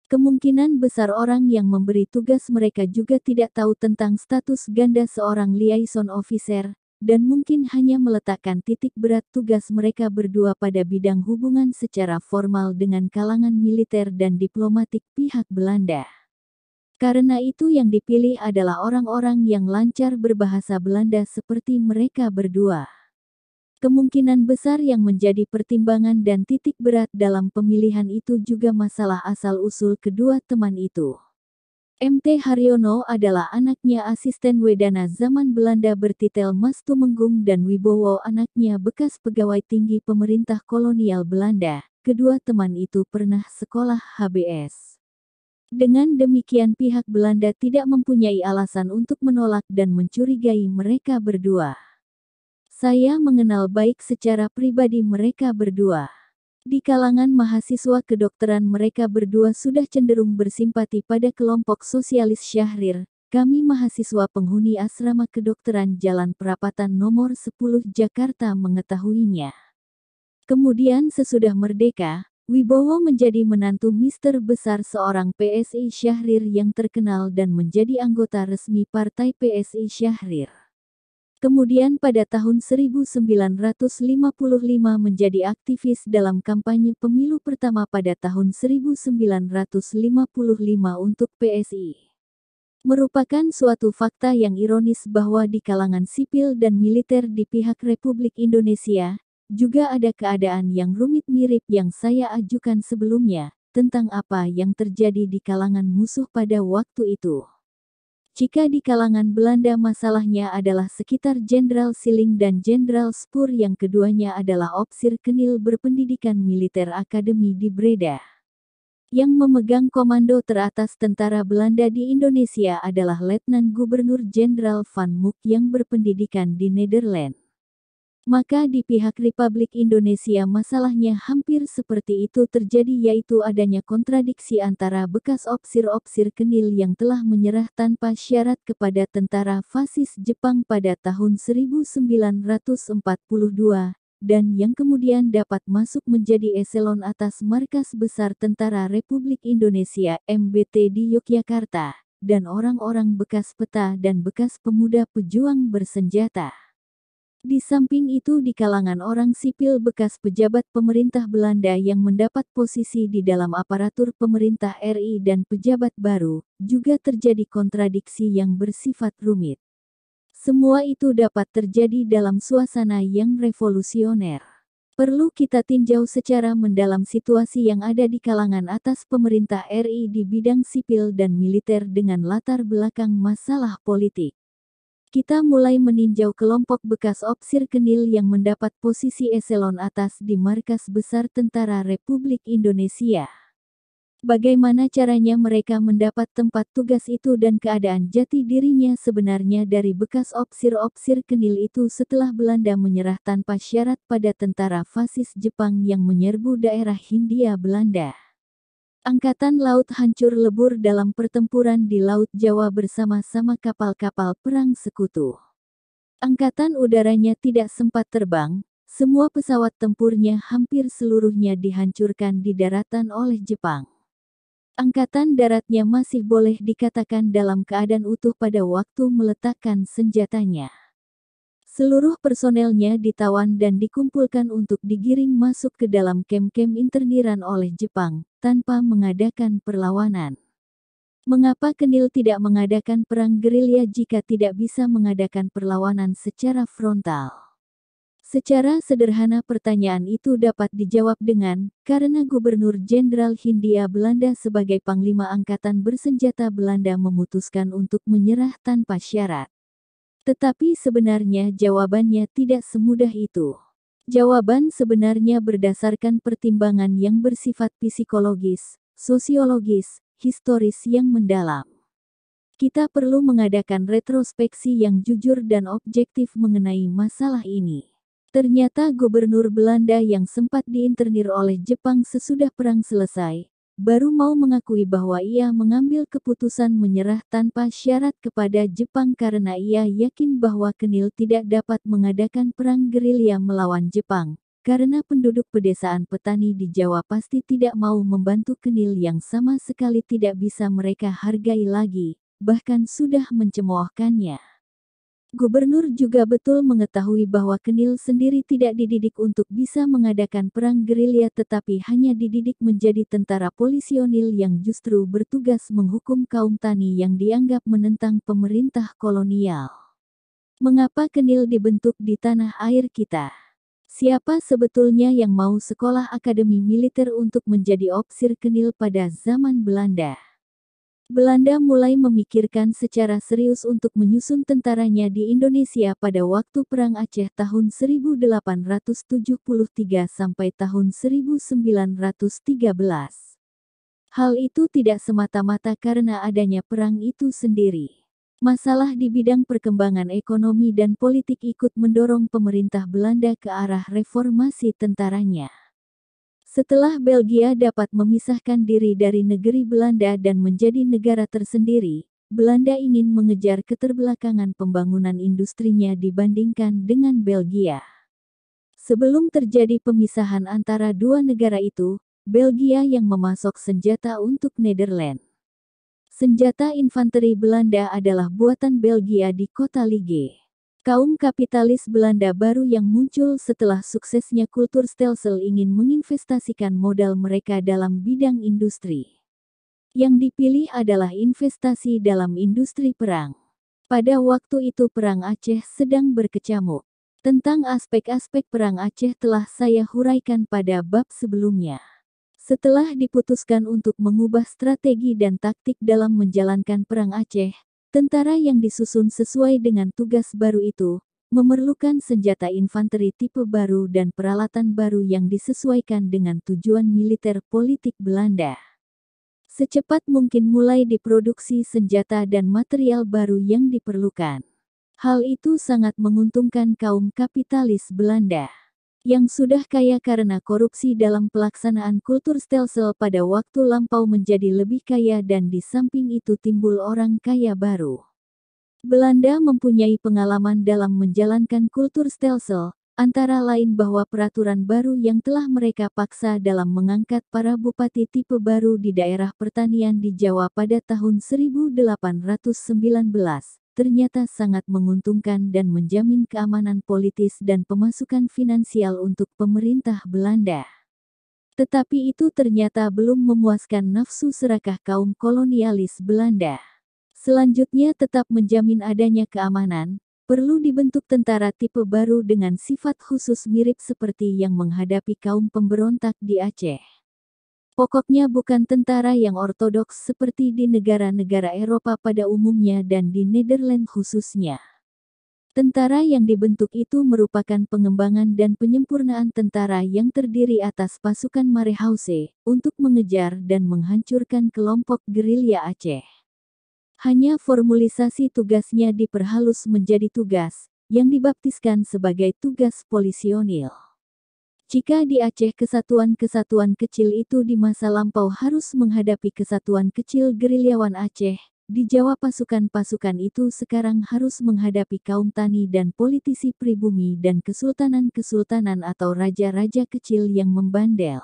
Kemungkinan besar orang yang memberi tugas mereka juga tidak tahu tentang status ganda seorang liaison officer, dan mungkin hanya meletakkan titik berat tugas mereka berdua pada bidang hubungan secara formal dengan kalangan militer dan diplomatik pihak Belanda. Karena itu yang dipilih adalah orang-orang yang lancar berbahasa Belanda seperti mereka berdua. Kemungkinan besar yang menjadi pertimbangan dan titik berat dalam pemilihan itu juga masalah asal-usul kedua teman itu. MT Haryono adalah anaknya asisten Wedana zaman Belanda bertitel Mas Tumenggung dan Wibowo anaknya bekas pegawai tinggi pemerintah kolonial Belanda. Kedua teman itu pernah sekolah HBS. Dengan demikian pihak Belanda tidak mempunyai alasan untuk menolak dan mencurigai mereka berdua. Saya mengenal baik secara pribadi mereka berdua. Di kalangan mahasiswa kedokteran mereka berdua sudah cenderung bersimpati pada kelompok sosialis Syahrir. Kami mahasiswa penghuni asrama kedokteran Jalan Perapatan nomor 10 Jakarta mengetahuinya. Kemudian sesudah merdeka, Wibowo menjadi menantu Mister Besar seorang PSI Syahrir yang terkenal dan menjadi anggota resmi Partai PSI Syahrir. Kemudian pada tahun 1955 menjadi aktivis dalam kampanye pemilu pertama pada tahun 1955 untuk PSI. Merupakan suatu fakta yang ironis bahwa di kalangan sipil dan militer di pihak Republik Indonesia, juga ada keadaan yang rumit mirip yang saya ajukan sebelumnya, tentang apa yang terjadi di kalangan musuh pada waktu itu. Jika di kalangan Belanda masalahnya adalah sekitar Jenderal Siling dan Jenderal Spur yang keduanya adalah opsir kenil berpendidikan militer akademi di Breda. Yang memegang komando teratas tentara Belanda di Indonesia adalah Letnan Gubernur Jenderal Van Mook yang berpendidikan di Nederland. Maka di pihak Republik Indonesia masalahnya hampir seperti itu terjadi yaitu adanya kontradiksi antara bekas opsir-opsir kenil yang telah menyerah tanpa syarat kepada tentara fasis Jepang pada tahun 1942 dan yang kemudian dapat masuk menjadi eselon atas markas besar tentara Republik Indonesia MBT di Yogyakarta dan orang-orang bekas peta dan bekas pemuda pejuang bersenjata. Di samping itu di kalangan orang sipil bekas pejabat pemerintah Belanda yang mendapat posisi di dalam aparatur pemerintah RI dan pejabat baru, juga terjadi kontradiksi yang bersifat rumit. Semua itu dapat terjadi dalam suasana yang revolusioner. Perlu kita tinjau secara mendalam situasi yang ada di kalangan atas pemerintah RI di bidang sipil dan militer dengan latar belakang masalah politik. Kita mulai meninjau kelompok bekas opsir Kenil yang mendapat posisi eselon atas di markas besar Tentara Republik Indonesia. Bagaimana caranya mereka mendapat tempat tugas itu dan keadaan jati dirinya sebenarnya dari bekas opsir-opsir Kenil itu setelah Belanda menyerah tanpa syarat pada tentara fasis Jepang yang menyerbu daerah Hindia Belanda. Angkatan Laut hancur lebur dalam pertempuran di Laut Jawa bersama-sama kapal-kapal perang sekutu. Angkatan udaranya tidak sempat terbang, semua pesawat tempurnya hampir seluruhnya dihancurkan di daratan oleh Jepang. Angkatan daratnya masih boleh dikatakan dalam keadaan utuh pada waktu meletakkan senjatanya. Seluruh personelnya ditawan dan dikumpulkan untuk digiring masuk ke dalam kem-kem interniran oleh Jepang, tanpa mengadakan perlawanan. Mengapa Kenil tidak mengadakan perang gerilya jika tidak bisa mengadakan perlawanan secara frontal? Secara sederhana pertanyaan itu dapat dijawab dengan, karena Gubernur Jenderal Hindia Belanda sebagai Panglima Angkatan Bersenjata Belanda memutuskan untuk menyerah tanpa syarat. Tetapi sebenarnya jawabannya tidak semudah itu. Jawaban sebenarnya berdasarkan pertimbangan yang bersifat psikologis, sosiologis, historis yang mendalam. Kita perlu mengadakan retrospeksi yang jujur dan objektif mengenai masalah ini. Ternyata gubernur Belanda yang sempat diinternir oleh Jepang sesudah perang selesai, baru mau mengakui bahwa ia mengambil keputusan menyerah tanpa syarat kepada Jepang karena ia yakin bahwa Kenil tidak dapat mengadakan perang gerilya melawan Jepang. Karena penduduk pedesaan petani di Jawa pasti tidak mau membantu Kenil yang sama sekali tidak bisa mereka hargai lagi, bahkan sudah mencemoohkannya. Gubernur juga betul mengetahui bahwa Kenil sendiri tidak dididik untuk bisa mengadakan perang gerilya tetapi hanya dididik menjadi tentara polisionil yang justru bertugas menghukum kaum tani yang dianggap menentang pemerintah kolonial. Mengapa Kenil dibentuk di tanah air kita? Siapa sebetulnya yang mau sekolah akademi militer untuk menjadi opsir Kenil pada zaman Belanda? Belanda mulai memikirkan secara serius untuk menyusun tentaranya di Indonesia pada waktu Perang Aceh tahun 1873 sampai tahun 1913. Hal itu tidak semata-mata karena adanya perang itu sendiri. Masalah di bidang perkembangan ekonomi dan politik ikut mendorong pemerintah Belanda ke arah reformasi tentaranya. Setelah Belgia dapat memisahkan diri dari negeri Belanda dan menjadi negara tersendiri, Belanda ingin mengejar keterbelakangan pembangunan industrinya dibandingkan dengan Belgia. Sebelum terjadi pemisahan antara dua negara itu, Belgia yang memasok senjata untuk Nederland. Senjata infanteri Belanda adalah buatan Belgia di kota Liege. Kaum kapitalis Belanda baru yang muncul setelah suksesnya kultur stelsel ingin menginvestasikan modal mereka dalam bidang industri. Yang dipilih adalah investasi dalam industri perang. Pada waktu itu perang Aceh sedang berkecamuk. Tentang aspek-aspek perang Aceh telah saya huraikan pada bab sebelumnya. Setelah diputuskan untuk mengubah strategi dan taktik dalam menjalankan perang Aceh, Tentara yang disusun sesuai dengan tugas baru itu memerlukan senjata infanteri tipe baru dan peralatan baru yang disesuaikan dengan tujuan militer politik Belanda. Secepat mungkin mulai diproduksi senjata dan material baru yang diperlukan. Hal itu sangat menguntungkan kaum kapitalis Belanda yang sudah kaya karena korupsi dalam pelaksanaan kultur stelsel pada waktu lampau menjadi lebih kaya dan di samping itu timbul orang kaya baru. Belanda mempunyai pengalaman dalam menjalankan kultur stelsel, antara lain bahwa peraturan baru yang telah mereka paksa dalam mengangkat para bupati tipe baru di daerah pertanian di Jawa pada tahun 1819 ternyata sangat menguntungkan dan menjamin keamanan politis dan pemasukan finansial untuk pemerintah Belanda. Tetapi itu ternyata belum memuaskan nafsu serakah kaum kolonialis Belanda. Selanjutnya tetap menjamin adanya keamanan, perlu dibentuk tentara tipe baru dengan sifat khusus mirip seperti yang menghadapi kaum pemberontak di Aceh. Pokoknya bukan tentara yang ortodoks seperti di negara-negara Eropa pada umumnya dan di Nederland khususnya. Tentara yang dibentuk itu merupakan pengembangan dan penyempurnaan tentara yang terdiri atas pasukan Marehause untuk mengejar dan menghancurkan kelompok gerilya Aceh. Hanya formulisasi tugasnya diperhalus menjadi tugas yang dibaptiskan sebagai tugas polisionil. Jika di Aceh kesatuan-kesatuan kecil itu di masa lampau harus menghadapi kesatuan kecil gerilyawan Aceh, di Jawa pasukan-pasukan itu sekarang harus menghadapi kaum tani dan politisi pribumi dan kesultanan-kesultanan atau raja-raja kecil yang membandel.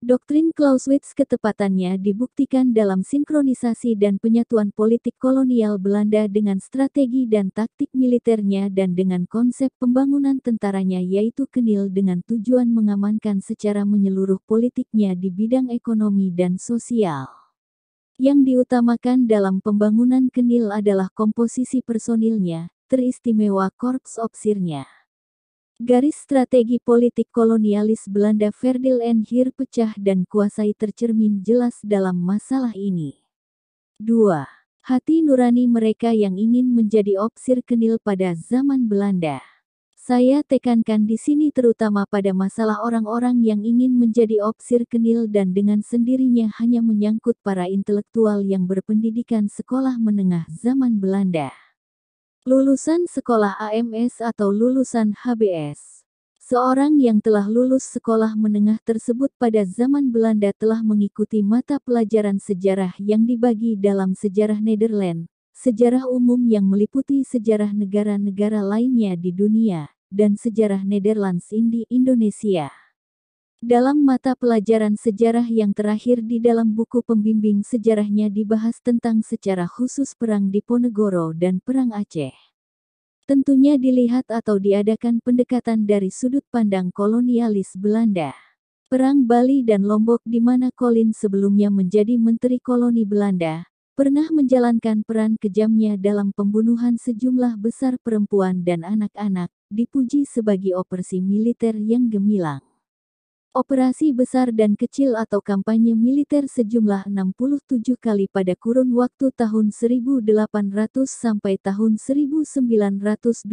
Doktrin Clausewitz ketepatannya dibuktikan dalam sinkronisasi dan penyatuan politik kolonial Belanda dengan strategi dan taktik militernya dan dengan konsep pembangunan tentaranya yaitu Kenil dengan tujuan mengamankan secara menyeluruh politiknya di bidang ekonomi dan sosial. Yang diutamakan dalam pembangunan Kenil adalah komposisi personilnya, teristimewa korps opsirnya. Garis strategi politik kolonialis Belanda Ferdil en Hir pecah dan kuasai tercermin jelas dalam masalah ini. 2. Hati nurani mereka yang ingin menjadi opsir kenil pada zaman Belanda. Saya tekankan di sini terutama pada masalah orang-orang yang ingin menjadi opsir kenil dan dengan sendirinya hanya menyangkut para intelektual yang berpendidikan sekolah menengah zaman Belanda. Lulusan sekolah AMS atau lulusan HBS. Seorang yang telah lulus sekolah menengah tersebut pada zaman Belanda telah mengikuti mata pelajaran sejarah yang dibagi dalam sejarah Nederland, sejarah umum yang meliputi sejarah negara-negara lainnya di dunia, dan sejarah Nederlands Indi Indonesia. Dalam mata pelajaran sejarah yang terakhir di dalam buku pembimbing sejarahnya dibahas tentang secara khusus Perang Diponegoro dan Perang Aceh. Tentunya dilihat atau diadakan pendekatan dari sudut pandang kolonialis Belanda. Perang Bali dan Lombok di mana Colin sebelumnya menjadi Menteri Koloni Belanda, pernah menjalankan peran kejamnya dalam pembunuhan sejumlah besar perempuan dan anak-anak, dipuji sebagai operasi militer yang gemilang. Operasi besar dan kecil atau kampanye militer sejumlah 67 kali pada kurun waktu tahun 1800 sampai tahun 1926,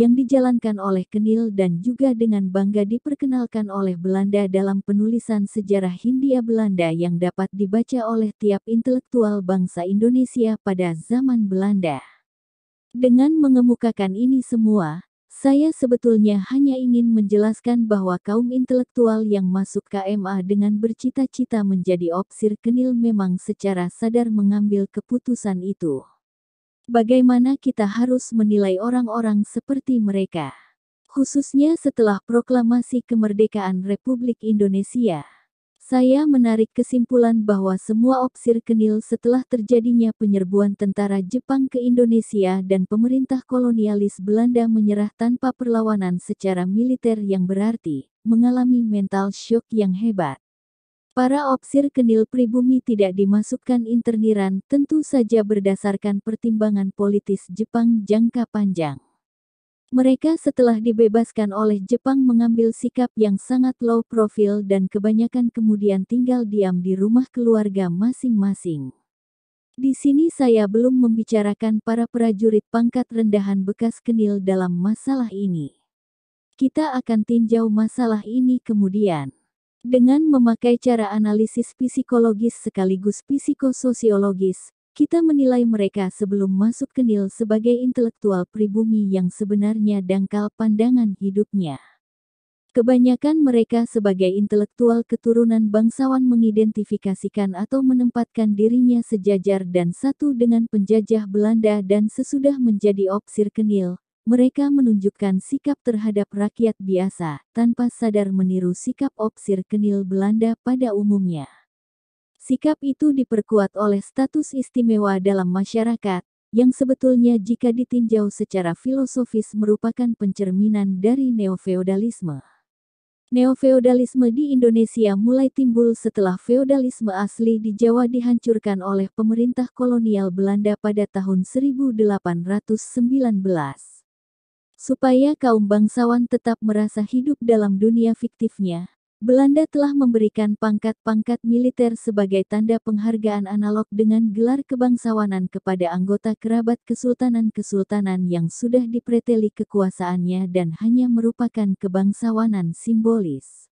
yang dijalankan oleh Kenil dan juga dengan bangga diperkenalkan oleh Belanda dalam penulisan sejarah Hindia Belanda yang dapat dibaca oleh tiap intelektual bangsa Indonesia pada zaman Belanda. Dengan mengemukakan ini semua, saya sebetulnya hanya ingin menjelaskan bahwa kaum intelektual yang masuk KMA dengan bercita-cita menjadi opsir kenil memang secara sadar mengambil keputusan itu. Bagaimana kita harus menilai orang-orang seperti mereka, khususnya setelah proklamasi kemerdekaan Republik Indonesia? Saya menarik kesimpulan bahwa semua opsir kenil setelah terjadinya penyerbuan tentara Jepang ke Indonesia dan pemerintah kolonialis Belanda menyerah tanpa perlawanan secara militer yang berarti, mengalami mental shock yang hebat. Para opsir kenil pribumi tidak dimasukkan interniran tentu saja berdasarkan pertimbangan politis Jepang jangka panjang. Mereka setelah dibebaskan oleh Jepang mengambil sikap yang sangat low profile dan kebanyakan kemudian tinggal diam di rumah keluarga masing-masing. Di sini saya belum membicarakan para prajurit pangkat rendahan bekas kenil dalam masalah ini. Kita akan tinjau masalah ini kemudian. Dengan memakai cara analisis psikologis sekaligus psikososiologis, kita menilai mereka sebelum masuk ke Nil sebagai intelektual pribumi yang sebenarnya dangkal pandangan hidupnya. Kebanyakan mereka sebagai intelektual keturunan bangsawan mengidentifikasikan atau menempatkan dirinya sejajar dan satu dengan penjajah Belanda dan sesudah menjadi opsir kenil, mereka menunjukkan sikap terhadap rakyat biasa, tanpa sadar meniru sikap opsir kenil Belanda pada umumnya. Sikap itu diperkuat oleh status istimewa dalam masyarakat, yang sebetulnya jika ditinjau secara filosofis merupakan pencerminan dari neofeodalisme. Neofeodalisme di Indonesia mulai timbul setelah feodalisme asli di Jawa dihancurkan oleh pemerintah kolonial Belanda pada tahun 1819. Supaya kaum bangsawan tetap merasa hidup dalam dunia fiktifnya, Belanda telah memberikan pangkat-pangkat militer sebagai tanda penghargaan analog dengan gelar kebangsawanan kepada anggota kerabat kesultanan-kesultanan yang sudah dipreteli kekuasaannya dan hanya merupakan kebangsawanan simbolis.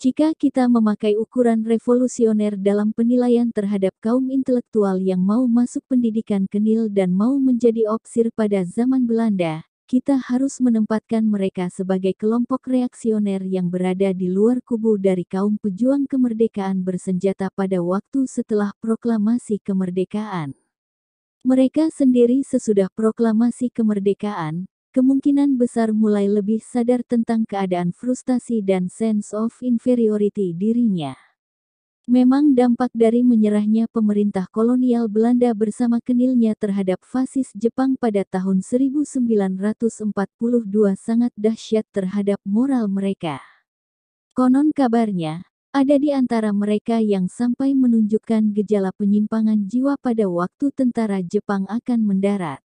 Jika kita memakai ukuran revolusioner dalam penilaian terhadap kaum intelektual yang mau masuk pendidikan kenil dan mau menjadi opsir pada zaman Belanda, kita harus menempatkan mereka sebagai kelompok reaksioner yang berada di luar kubu dari kaum pejuang kemerdekaan bersenjata pada waktu setelah proklamasi kemerdekaan. Mereka sendiri sesudah proklamasi kemerdekaan, kemungkinan besar mulai lebih sadar tentang keadaan frustasi dan sense of inferiority dirinya. Memang dampak dari menyerahnya pemerintah kolonial Belanda bersama kenilnya terhadap fasis Jepang pada tahun 1942 sangat dahsyat terhadap moral mereka. Konon kabarnya, ada di antara mereka yang sampai menunjukkan gejala penyimpangan jiwa pada waktu tentara Jepang akan mendarat.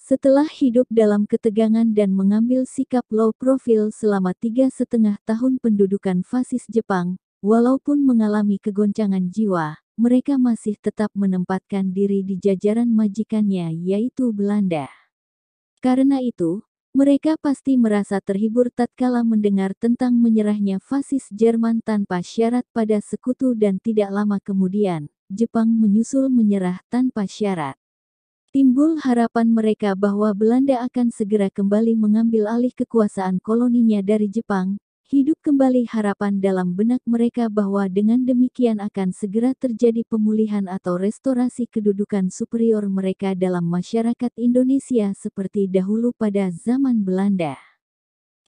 Setelah hidup dalam ketegangan dan mengambil sikap low profile selama tiga setengah tahun pendudukan fasis Jepang, Walaupun mengalami kegoncangan jiwa, mereka masih tetap menempatkan diri di jajaran majikannya yaitu Belanda. Karena itu, mereka pasti merasa terhibur tatkala mendengar tentang menyerahnya fasis Jerman tanpa syarat pada sekutu dan tidak lama kemudian, Jepang menyusul menyerah tanpa syarat. Timbul harapan mereka bahwa Belanda akan segera kembali mengambil alih kekuasaan koloninya dari Jepang, hidup kembali harapan dalam benak mereka bahwa dengan demikian akan segera terjadi pemulihan atau restorasi kedudukan superior mereka dalam masyarakat Indonesia seperti dahulu pada zaman Belanda.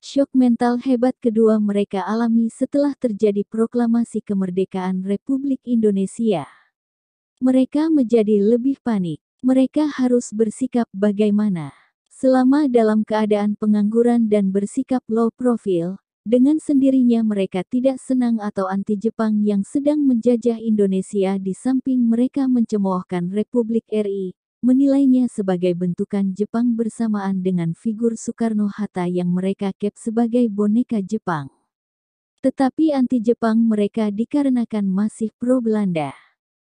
Syok mental hebat kedua mereka alami setelah terjadi proklamasi kemerdekaan Republik Indonesia. Mereka menjadi lebih panik. Mereka harus bersikap bagaimana? Selama dalam keadaan pengangguran dan bersikap low profile, dengan sendirinya mereka tidak senang atau anti Jepang yang sedang menjajah Indonesia di samping mereka mencemoohkan Republik RI, menilainya sebagai bentukan Jepang bersamaan dengan figur Soekarno-Hatta yang mereka kep sebagai boneka Jepang. Tetapi anti Jepang mereka dikarenakan masih pro-Belanda.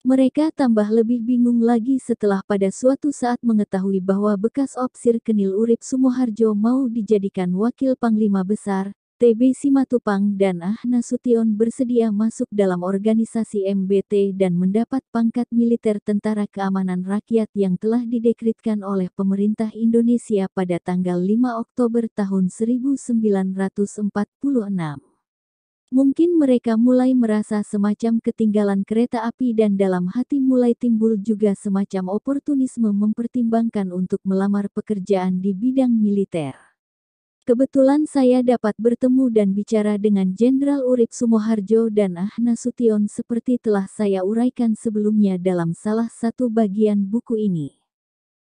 Mereka tambah lebih bingung lagi setelah pada suatu saat mengetahui bahwa bekas opsir Kenil Urip Sumoharjo mau dijadikan wakil panglima besar, TB Simatupang dan Ah Nasution bersedia masuk dalam organisasi MBT dan mendapat pangkat militer Tentara Keamanan Rakyat yang telah didekritkan oleh pemerintah Indonesia pada tanggal 5 Oktober tahun 1946. Mungkin mereka mulai merasa semacam ketinggalan kereta api dan dalam hati mulai timbul juga semacam oportunisme mempertimbangkan untuk melamar pekerjaan di bidang militer. Kebetulan saya dapat bertemu dan bicara dengan Jenderal Urip Sumoharjo dan Ah Nasution seperti telah saya uraikan sebelumnya dalam salah satu bagian buku ini.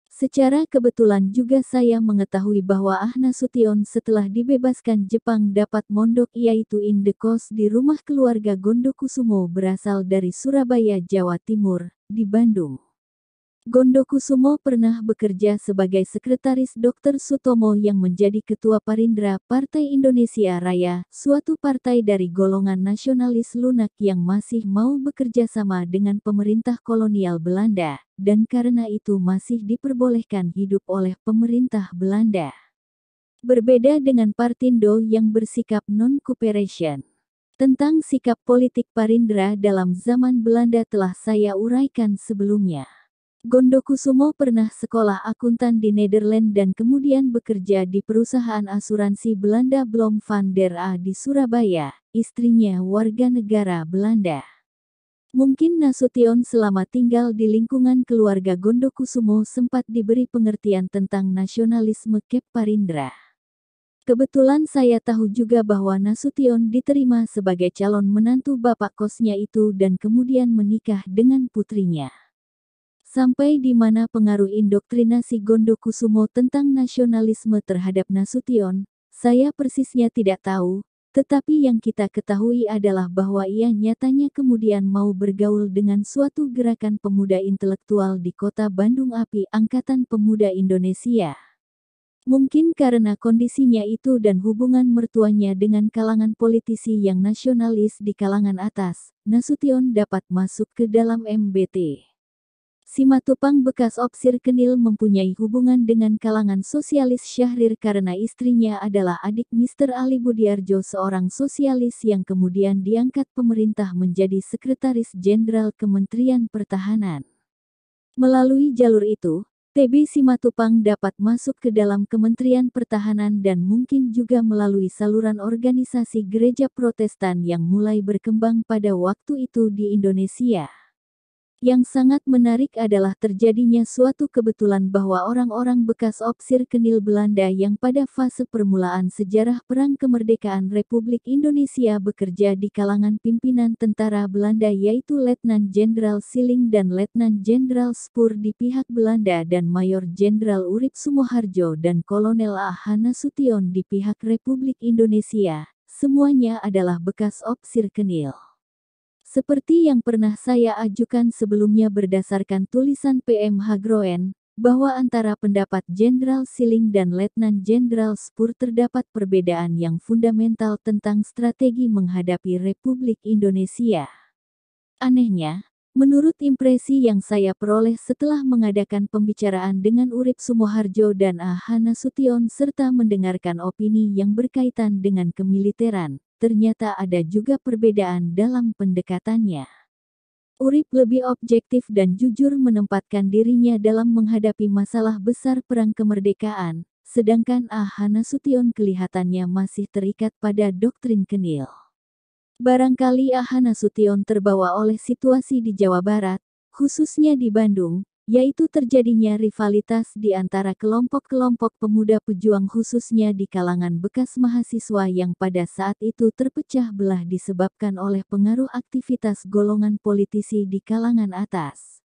Secara kebetulan juga saya mengetahui bahwa Ah Nasution setelah dibebaskan Jepang dapat mondok yaitu indekos di rumah keluarga Gondokusumo berasal dari Surabaya, Jawa Timur, di Bandung. Gondokusumo pernah bekerja sebagai sekretaris Dr. Sutomo yang menjadi ketua Parindra Partai Indonesia Raya, suatu partai dari golongan nasionalis lunak yang masih mau bekerja sama dengan pemerintah kolonial Belanda, dan karena itu masih diperbolehkan hidup oleh pemerintah Belanda. Berbeda dengan Partindo yang bersikap non-cooperation. Tentang sikap politik Parindra dalam zaman Belanda telah saya uraikan sebelumnya. Gondokusumo pernah sekolah akuntan di Nederland dan kemudian bekerja di perusahaan asuransi Belanda Blom van der A di Surabaya, istrinya warga negara Belanda. Mungkin Nasution selama tinggal di lingkungan keluarga Gondokusumo sempat diberi pengertian tentang nasionalisme Kep Parindra. Kebetulan saya tahu juga bahwa Nasution diterima sebagai calon menantu bapak kosnya itu dan kemudian menikah dengan putrinya. Sampai di mana pengaruh indoktrinasi Gondokusumo tentang nasionalisme terhadap Nasution, saya persisnya tidak tahu, tetapi yang kita ketahui adalah bahwa ia nyatanya kemudian mau bergaul dengan suatu gerakan pemuda intelektual di kota Bandung Api Angkatan Pemuda Indonesia. Mungkin karena kondisinya itu dan hubungan mertuanya dengan kalangan politisi yang nasionalis di kalangan atas, Nasution dapat masuk ke dalam MBT. Simatupang bekas Opsir Kenil mempunyai hubungan dengan kalangan sosialis Syahrir karena istrinya adalah adik Mr. Ali Budiarjo seorang sosialis yang kemudian diangkat pemerintah menjadi Sekretaris Jenderal Kementerian Pertahanan. Melalui jalur itu, TB Simatupang dapat masuk ke dalam Kementerian Pertahanan dan mungkin juga melalui saluran organisasi gereja protestan yang mulai berkembang pada waktu itu di Indonesia. Yang sangat menarik adalah terjadinya suatu kebetulan bahwa orang-orang bekas opsir kenil Belanda yang pada fase permulaan sejarah Perang Kemerdekaan Republik Indonesia bekerja di kalangan pimpinan tentara Belanda yaitu Letnan Jenderal Siling dan Letnan Jenderal Spur di pihak Belanda dan Mayor Jenderal Urip Sumoharjo dan Kolonel Ahana Sution di pihak Republik Indonesia. Semuanya adalah bekas opsir kenil. Seperti yang pernah saya ajukan sebelumnya berdasarkan tulisan PM Groen, bahwa antara pendapat Jenderal Siling dan Letnan Jenderal Spur terdapat perbedaan yang fundamental tentang strategi menghadapi Republik Indonesia. Anehnya, Menurut impresi yang saya peroleh setelah mengadakan pembicaraan dengan Urip Sumoharjo dan Ahana Sution serta mendengarkan opini yang berkaitan dengan kemiliteran, ternyata ada juga perbedaan dalam pendekatannya. Urip lebih objektif dan jujur menempatkan dirinya dalam menghadapi masalah besar perang kemerdekaan, sedangkan Ahana Sution kelihatannya masih terikat pada doktrin Kenil. Barangkali Ahana Sution terbawa oleh situasi di Jawa Barat, khususnya di Bandung, yaitu terjadinya rivalitas di antara kelompok-kelompok pemuda pejuang khususnya di kalangan bekas mahasiswa yang pada saat itu terpecah belah disebabkan oleh pengaruh aktivitas golongan politisi di kalangan atas.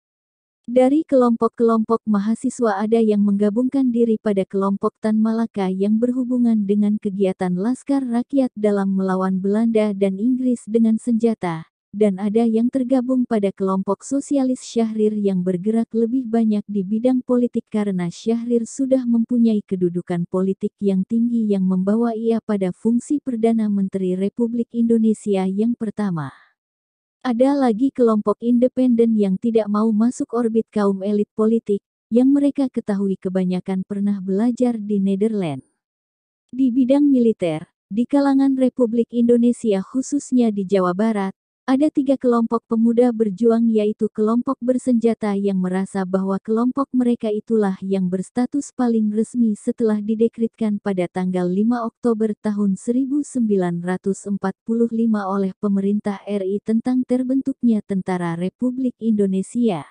Dari kelompok-kelompok mahasiswa ada yang menggabungkan diri pada kelompok Tan Malaka yang berhubungan dengan kegiatan Laskar Rakyat dalam melawan Belanda dan Inggris dengan senjata, dan ada yang tergabung pada kelompok sosialis Syahrir yang bergerak lebih banyak di bidang politik karena Syahrir sudah mempunyai kedudukan politik yang tinggi yang membawa ia pada fungsi Perdana Menteri Republik Indonesia yang pertama. Ada lagi kelompok independen yang tidak mau masuk orbit kaum elit politik, yang mereka ketahui kebanyakan pernah belajar di Nederland. Di bidang militer, di kalangan Republik Indonesia khususnya di Jawa Barat, ada tiga kelompok pemuda berjuang yaitu kelompok bersenjata yang merasa bahwa kelompok mereka itulah yang berstatus paling resmi setelah didekritkan pada tanggal 5 Oktober tahun 1945 oleh pemerintah RI tentang terbentuknya Tentara Republik Indonesia.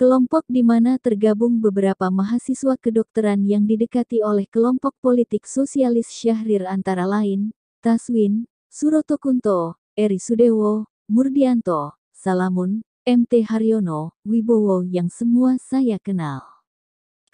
Kelompok di mana tergabung beberapa mahasiswa kedokteran yang didekati oleh kelompok politik sosialis Syahrir antara lain, Taswin, Suroto Kunto, Eri Sudewo, Murdianto, Salamun, MT Haryono, Wibowo yang semua saya kenal.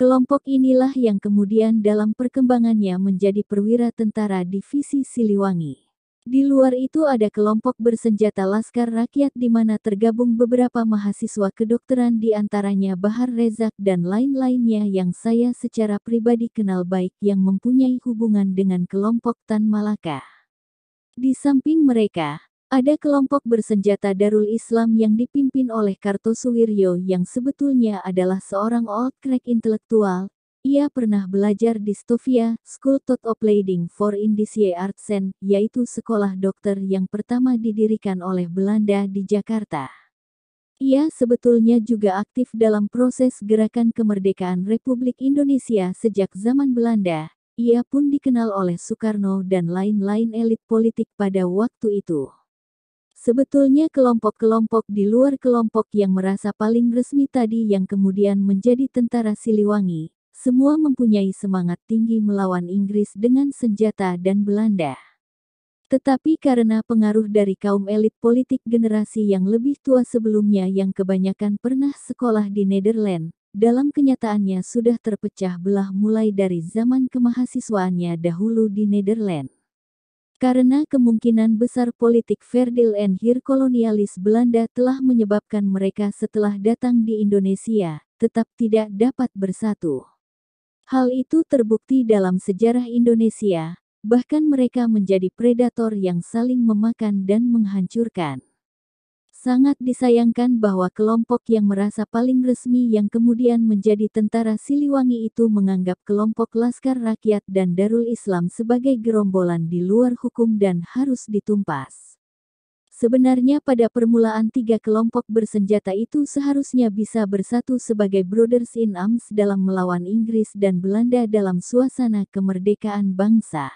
Kelompok inilah yang kemudian dalam perkembangannya menjadi perwira tentara divisi Siliwangi. Di luar itu ada kelompok bersenjata Laskar Rakyat di mana tergabung beberapa mahasiswa kedokteran di antaranya Bahar Rezak dan lain-lainnya yang saya secara pribadi kenal baik yang mempunyai hubungan dengan kelompok Tan Malaka. Di samping mereka, ada kelompok bersenjata Darul Islam yang dipimpin oleh Kartosuwiryo yang sebetulnya adalah seorang old crack intelektual. Ia pernah belajar di Stofia School of Opleiding for Indische Artsen, yaitu sekolah dokter yang pertama didirikan oleh Belanda di Jakarta. Ia sebetulnya juga aktif dalam proses gerakan kemerdekaan Republik Indonesia sejak zaman Belanda. Ia pun dikenal oleh Soekarno dan lain-lain elit politik pada waktu itu. Sebetulnya kelompok-kelompok di luar kelompok yang merasa paling resmi tadi yang kemudian menjadi tentara Siliwangi, semua mempunyai semangat tinggi melawan Inggris dengan senjata dan Belanda. Tetapi karena pengaruh dari kaum elit politik generasi yang lebih tua sebelumnya yang kebanyakan pernah sekolah di Nederland, dalam kenyataannya sudah terpecah belah mulai dari zaman kemahasiswaannya dahulu di Nederland. Karena kemungkinan besar politik Verdil en Hir kolonialis Belanda telah menyebabkan mereka setelah datang di Indonesia, tetap tidak dapat bersatu. Hal itu terbukti dalam sejarah Indonesia, bahkan mereka menjadi predator yang saling memakan dan menghancurkan. Sangat disayangkan bahwa kelompok yang merasa paling resmi yang kemudian menjadi tentara Siliwangi itu menganggap kelompok Laskar Rakyat dan Darul Islam sebagai gerombolan di luar hukum dan harus ditumpas. Sebenarnya pada permulaan tiga kelompok bersenjata itu seharusnya bisa bersatu sebagai brothers in arms dalam melawan Inggris dan Belanda dalam suasana kemerdekaan bangsa.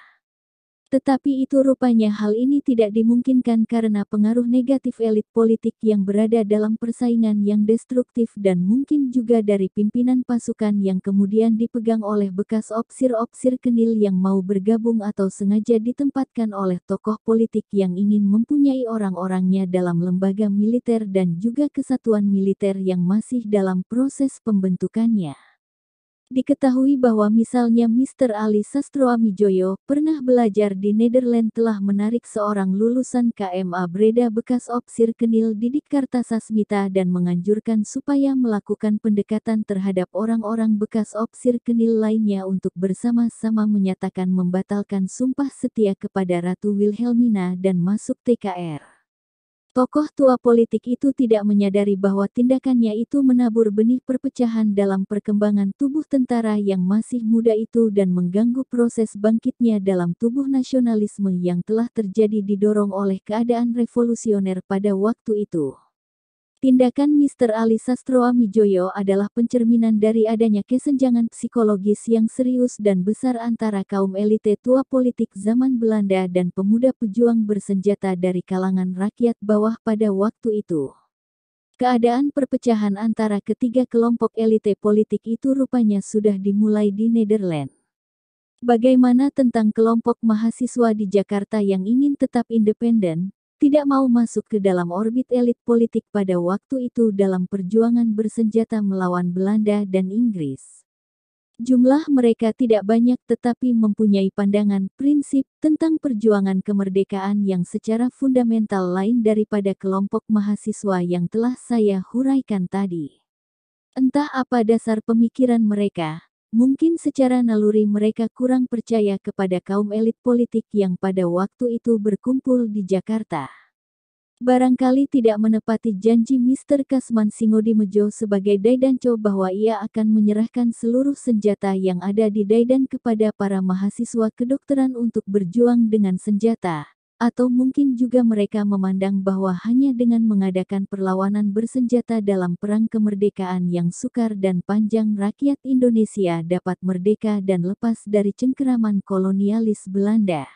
Tetapi itu rupanya hal ini tidak dimungkinkan karena pengaruh negatif elit politik yang berada dalam persaingan yang destruktif dan mungkin juga dari pimpinan pasukan yang kemudian dipegang oleh bekas opsir-opsir kenil yang mau bergabung atau sengaja ditempatkan oleh tokoh politik yang ingin mempunyai orang-orangnya dalam lembaga militer dan juga kesatuan militer yang masih dalam proses pembentukannya. Diketahui bahwa misalnya Mr. Ali Sastroamijoyo pernah belajar di Nederland telah menarik seorang lulusan KMA Breda bekas opsir kenil Didik Kartasasmita dan menganjurkan supaya melakukan pendekatan terhadap orang-orang bekas opsir kenil lainnya untuk bersama-sama menyatakan membatalkan sumpah setia kepada Ratu Wilhelmina dan masuk TKR. Tokoh tua politik itu tidak menyadari bahwa tindakannya itu menabur benih perpecahan dalam perkembangan tubuh tentara yang masih muda itu dan mengganggu proses bangkitnya dalam tubuh nasionalisme yang telah terjadi didorong oleh keadaan revolusioner pada waktu itu. Tindakan Mr. Ali Sastroa adalah pencerminan dari adanya kesenjangan psikologis yang serius dan besar antara kaum elite tua politik zaman Belanda dan pemuda pejuang bersenjata dari kalangan rakyat bawah pada waktu itu. Keadaan perpecahan antara ketiga kelompok elite politik itu rupanya sudah dimulai di Nederland. Bagaimana tentang kelompok mahasiswa di Jakarta yang ingin tetap independen, tidak mau masuk ke dalam orbit elit politik pada waktu itu dalam perjuangan bersenjata melawan Belanda dan Inggris. Jumlah mereka tidak banyak tetapi mempunyai pandangan prinsip tentang perjuangan kemerdekaan yang secara fundamental lain daripada kelompok mahasiswa yang telah saya huraikan tadi. Entah apa dasar pemikiran mereka, Mungkin secara naluri mereka kurang percaya kepada kaum elit politik yang pada waktu itu berkumpul di Jakarta. Barangkali tidak menepati janji Mr. Kasman Singodimejo sebagai Daidanco bahwa ia akan menyerahkan seluruh senjata yang ada di Daidan kepada para mahasiswa kedokteran untuk berjuang dengan senjata atau mungkin juga mereka memandang bahwa hanya dengan mengadakan perlawanan bersenjata dalam perang kemerdekaan yang sukar dan panjang rakyat Indonesia dapat merdeka dan lepas dari cengkeraman kolonialis Belanda.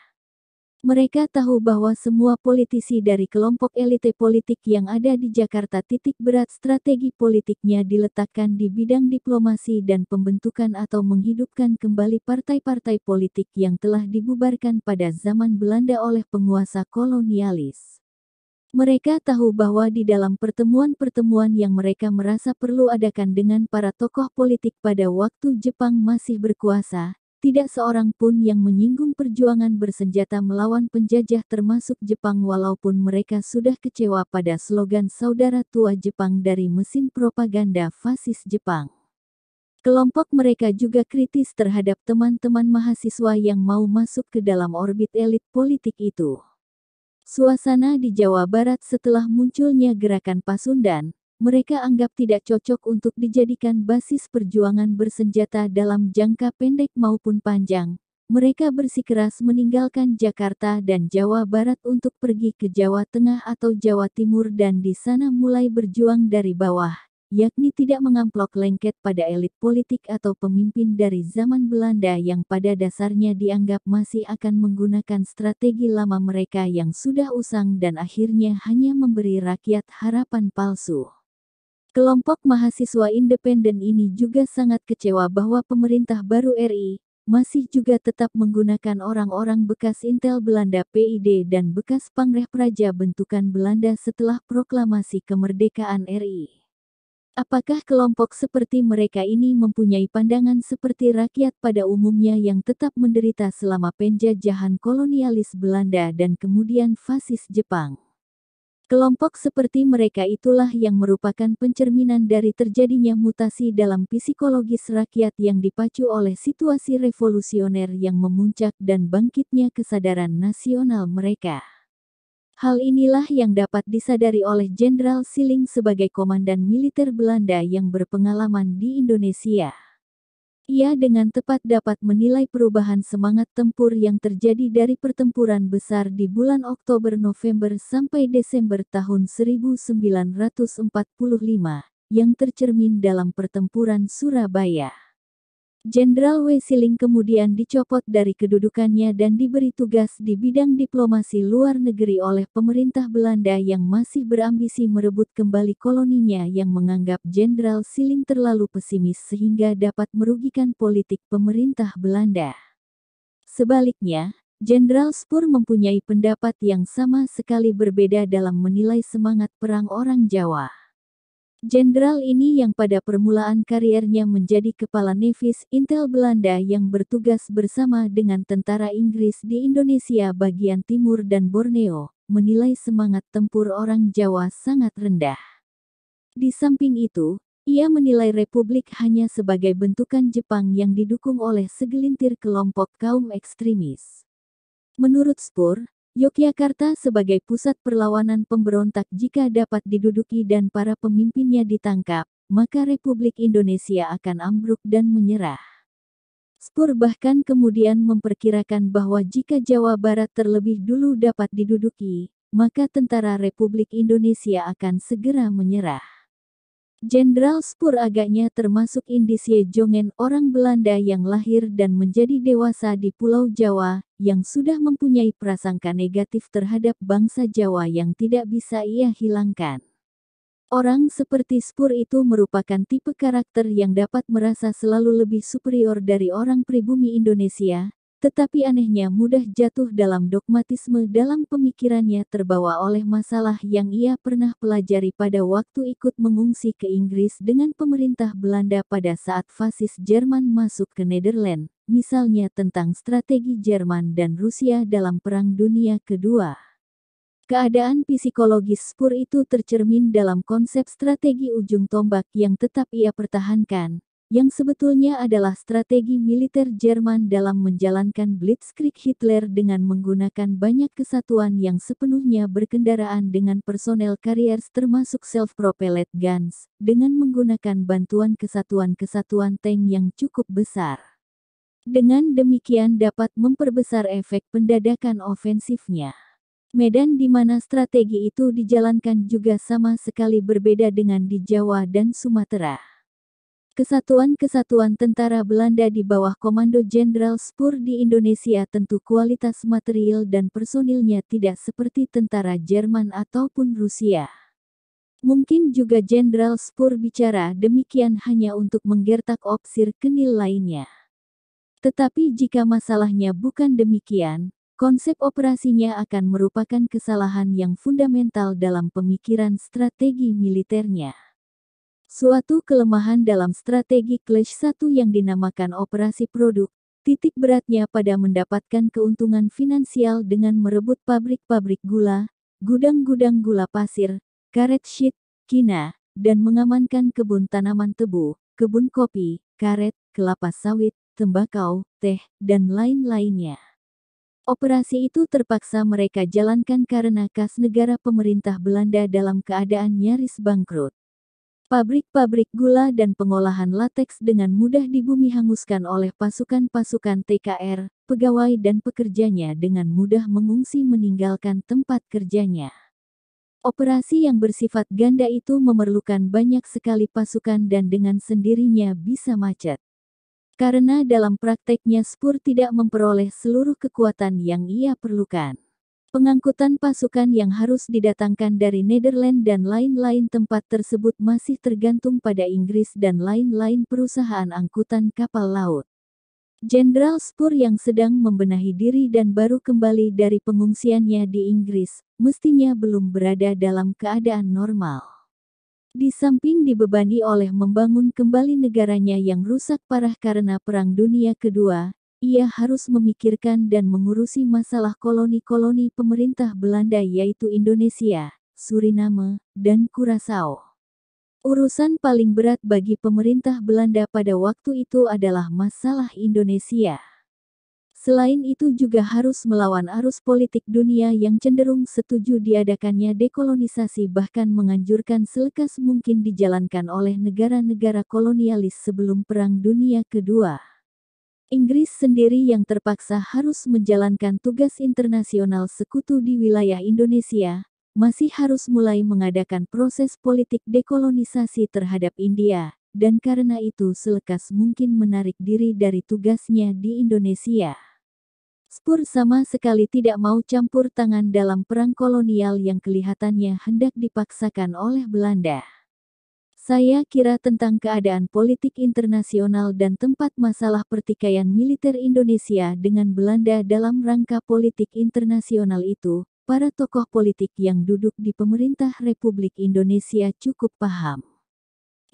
Mereka tahu bahwa semua politisi dari kelompok elite politik yang ada di Jakarta titik berat strategi politiknya diletakkan di bidang diplomasi dan pembentukan atau menghidupkan kembali partai-partai politik yang telah dibubarkan pada zaman Belanda oleh penguasa kolonialis. Mereka tahu bahwa di dalam pertemuan-pertemuan yang mereka merasa perlu adakan dengan para tokoh politik pada waktu Jepang masih berkuasa, tidak seorang pun yang menyinggung perjuangan bersenjata melawan penjajah termasuk Jepang walaupun mereka sudah kecewa pada slogan saudara tua Jepang dari mesin propaganda fasis Jepang. Kelompok mereka juga kritis terhadap teman-teman mahasiswa yang mau masuk ke dalam orbit elit politik itu. Suasana di Jawa Barat setelah munculnya gerakan Pasundan, mereka anggap tidak cocok untuk dijadikan basis perjuangan bersenjata dalam jangka pendek maupun panjang. Mereka bersikeras meninggalkan Jakarta dan Jawa Barat untuk pergi ke Jawa Tengah atau Jawa Timur dan di sana mulai berjuang dari bawah, yakni tidak mengamplok lengket pada elit politik atau pemimpin dari zaman Belanda yang pada dasarnya dianggap masih akan menggunakan strategi lama mereka yang sudah usang dan akhirnya hanya memberi rakyat harapan palsu. Kelompok mahasiswa independen ini juga sangat kecewa bahwa pemerintah baru RI masih juga tetap menggunakan orang-orang bekas intel Belanda PID dan bekas Pangreh Praja bentukan Belanda setelah proklamasi kemerdekaan RI. Apakah kelompok seperti mereka ini mempunyai pandangan seperti rakyat pada umumnya yang tetap menderita selama penjajahan kolonialis Belanda dan kemudian fasis Jepang? Kelompok seperti mereka itulah yang merupakan pencerminan dari terjadinya mutasi dalam psikologis rakyat yang dipacu oleh situasi revolusioner yang memuncak dan bangkitnya kesadaran nasional mereka. Hal inilah yang dapat disadari oleh Jenderal Siling sebagai komandan militer Belanda yang berpengalaman di Indonesia. Ia dengan tepat dapat menilai perubahan semangat tempur yang terjadi dari pertempuran besar di bulan Oktober-November sampai Desember tahun 1945, yang tercermin dalam pertempuran Surabaya. Jenderal Wei kemudian dicopot dari kedudukannya dan diberi tugas di bidang diplomasi luar negeri oleh pemerintah Belanda yang masih berambisi merebut kembali koloninya yang menganggap Jenderal Siling terlalu pesimis sehingga dapat merugikan politik pemerintah Belanda. Sebaliknya, Jenderal Spur mempunyai pendapat yang sama sekali berbeda dalam menilai semangat perang orang Jawa. Jenderal ini yang pada permulaan kariernya menjadi kepala nevis Intel Belanda yang bertugas bersama dengan tentara Inggris di Indonesia bagian timur dan Borneo, menilai semangat tempur orang Jawa sangat rendah. Di samping itu, ia menilai Republik hanya sebagai bentukan Jepang yang didukung oleh segelintir kelompok kaum ekstremis. Menurut Spur, Yogyakarta sebagai pusat perlawanan pemberontak jika dapat diduduki dan para pemimpinnya ditangkap, maka Republik Indonesia akan ambruk dan menyerah. Spur bahkan kemudian memperkirakan bahwa jika Jawa Barat terlebih dulu dapat diduduki, maka tentara Republik Indonesia akan segera menyerah. Jenderal Spur agaknya termasuk indisie Jongen orang Belanda yang lahir dan menjadi dewasa di Pulau Jawa, yang sudah mempunyai prasangka negatif terhadap bangsa Jawa yang tidak bisa ia hilangkan. Orang seperti Spur itu merupakan tipe karakter yang dapat merasa selalu lebih superior dari orang pribumi Indonesia, tetapi anehnya mudah jatuh dalam dogmatisme dalam pemikirannya terbawa oleh masalah yang ia pernah pelajari pada waktu ikut mengungsi ke Inggris dengan pemerintah Belanda pada saat fasis Jerman masuk ke Nederland, misalnya tentang strategi Jerman dan Rusia dalam Perang Dunia Kedua. Keadaan psikologis Spur itu tercermin dalam konsep strategi ujung tombak yang tetap ia pertahankan, yang sebetulnya adalah strategi militer Jerman dalam menjalankan blitzkrieg Hitler dengan menggunakan banyak kesatuan yang sepenuhnya berkendaraan dengan personel carriers termasuk self-propelled guns, dengan menggunakan bantuan kesatuan-kesatuan tank yang cukup besar. Dengan demikian dapat memperbesar efek pendadakan ofensifnya. Medan di mana strategi itu dijalankan juga sama sekali berbeda dengan di Jawa dan Sumatera. Kesatuan-kesatuan tentara Belanda di bawah Komando Jenderal Spur di Indonesia tentu kualitas material dan personilnya tidak seperti tentara Jerman ataupun Rusia. Mungkin juga Jenderal Spur bicara demikian hanya untuk menggertak opsir kenil lainnya. Tetapi jika masalahnya bukan demikian, konsep operasinya akan merupakan kesalahan yang fundamental dalam pemikiran strategi militernya. Suatu kelemahan dalam strategi Clash 1 yang dinamakan operasi produk, titik beratnya pada mendapatkan keuntungan finansial dengan merebut pabrik-pabrik gula, gudang-gudang gula pasir, karet sheet, kina, dan mengamankan kebun tanaman tebu, kebun kopi, karet, kelapa sawit, tembakau, teh, dan lain-lainnya. Operasi itu terpaksa mereka jalankan karena kas negara pemerintah Belanda dalam keadaan nyaris bangkrut. Pabrik-pabrik gula dan pengolahan lateks dengan mudah di hanguskan oleh pasukan-pasukan TKR, pegawai dan pekerjanya dengan mudah mengungsi meninggalkan tempat kerjanya. Operasi yang bersifat ganda itu memerlukan banyak sekali pasukan dan dengan sendirinya bisa macet. Karena dalam prakteknya Spur tidak memperoleh seluruh kekuatan yang ia perlukan. Pengangkutan pasukan yang harus didatangkan dari Nederland dan lain-lain tempat tersebut masih tergantung pada Inggris dan lain-lain perusahaan angkutan kapal laut. Jenderal Spur yang sedang membenahi diri dan baru kembali dari pengungsiannya di Inggris, mestinya belum berada dalam keadaan normal. Di samping dibebani oleh membangun kembali negaranya yang rusak parah karena Perang Dunia Kedua, ia harus memikirkan dan mengurusi masalah koloni-koloni pemerintah Belanda yaitu Indonesia, Suriname, dan Kurasau. Urusan paling berat bagi pemerintah Belanda pada waktu itu adalah masalah Indonesia. Selain itu juga harus melawan arus politik dunia yang cenderung setuju diadakannya dekolonisasi bahkan menganjurkan selekas mungkin dijalankan oleh negara-negara kolonialis sebelum Perang Dunia Kedua. Inggris sendiri yang terpaksa harus menjalankan tugas internasional sekutu di wilayah Indonesia, masih harus mulai mengadakan proses politik dekolonisasi terhadap India, dan karena itu selekas mungkin menarik diri dari tugasnya di Indonesia. Spur sama sekali tidak mau campur tangan dalam perang kolonial yang kelihatannya hendak dipaksakan oleh Belanda. Saya kira tentang keadaan politik internasional dan tempat masalah pertikaian militer Indonesia dengan Belanda dalam rangka politik internasional itu, para tokoh politik yang duduk di pemerintah Republik Indonesia cukup paham.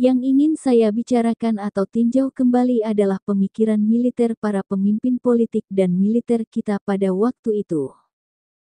Yang ingin saya bicarakan atau tinjau kembali adalah pemikiran militer para pemimpin politik dan militer kita pada waktu itu.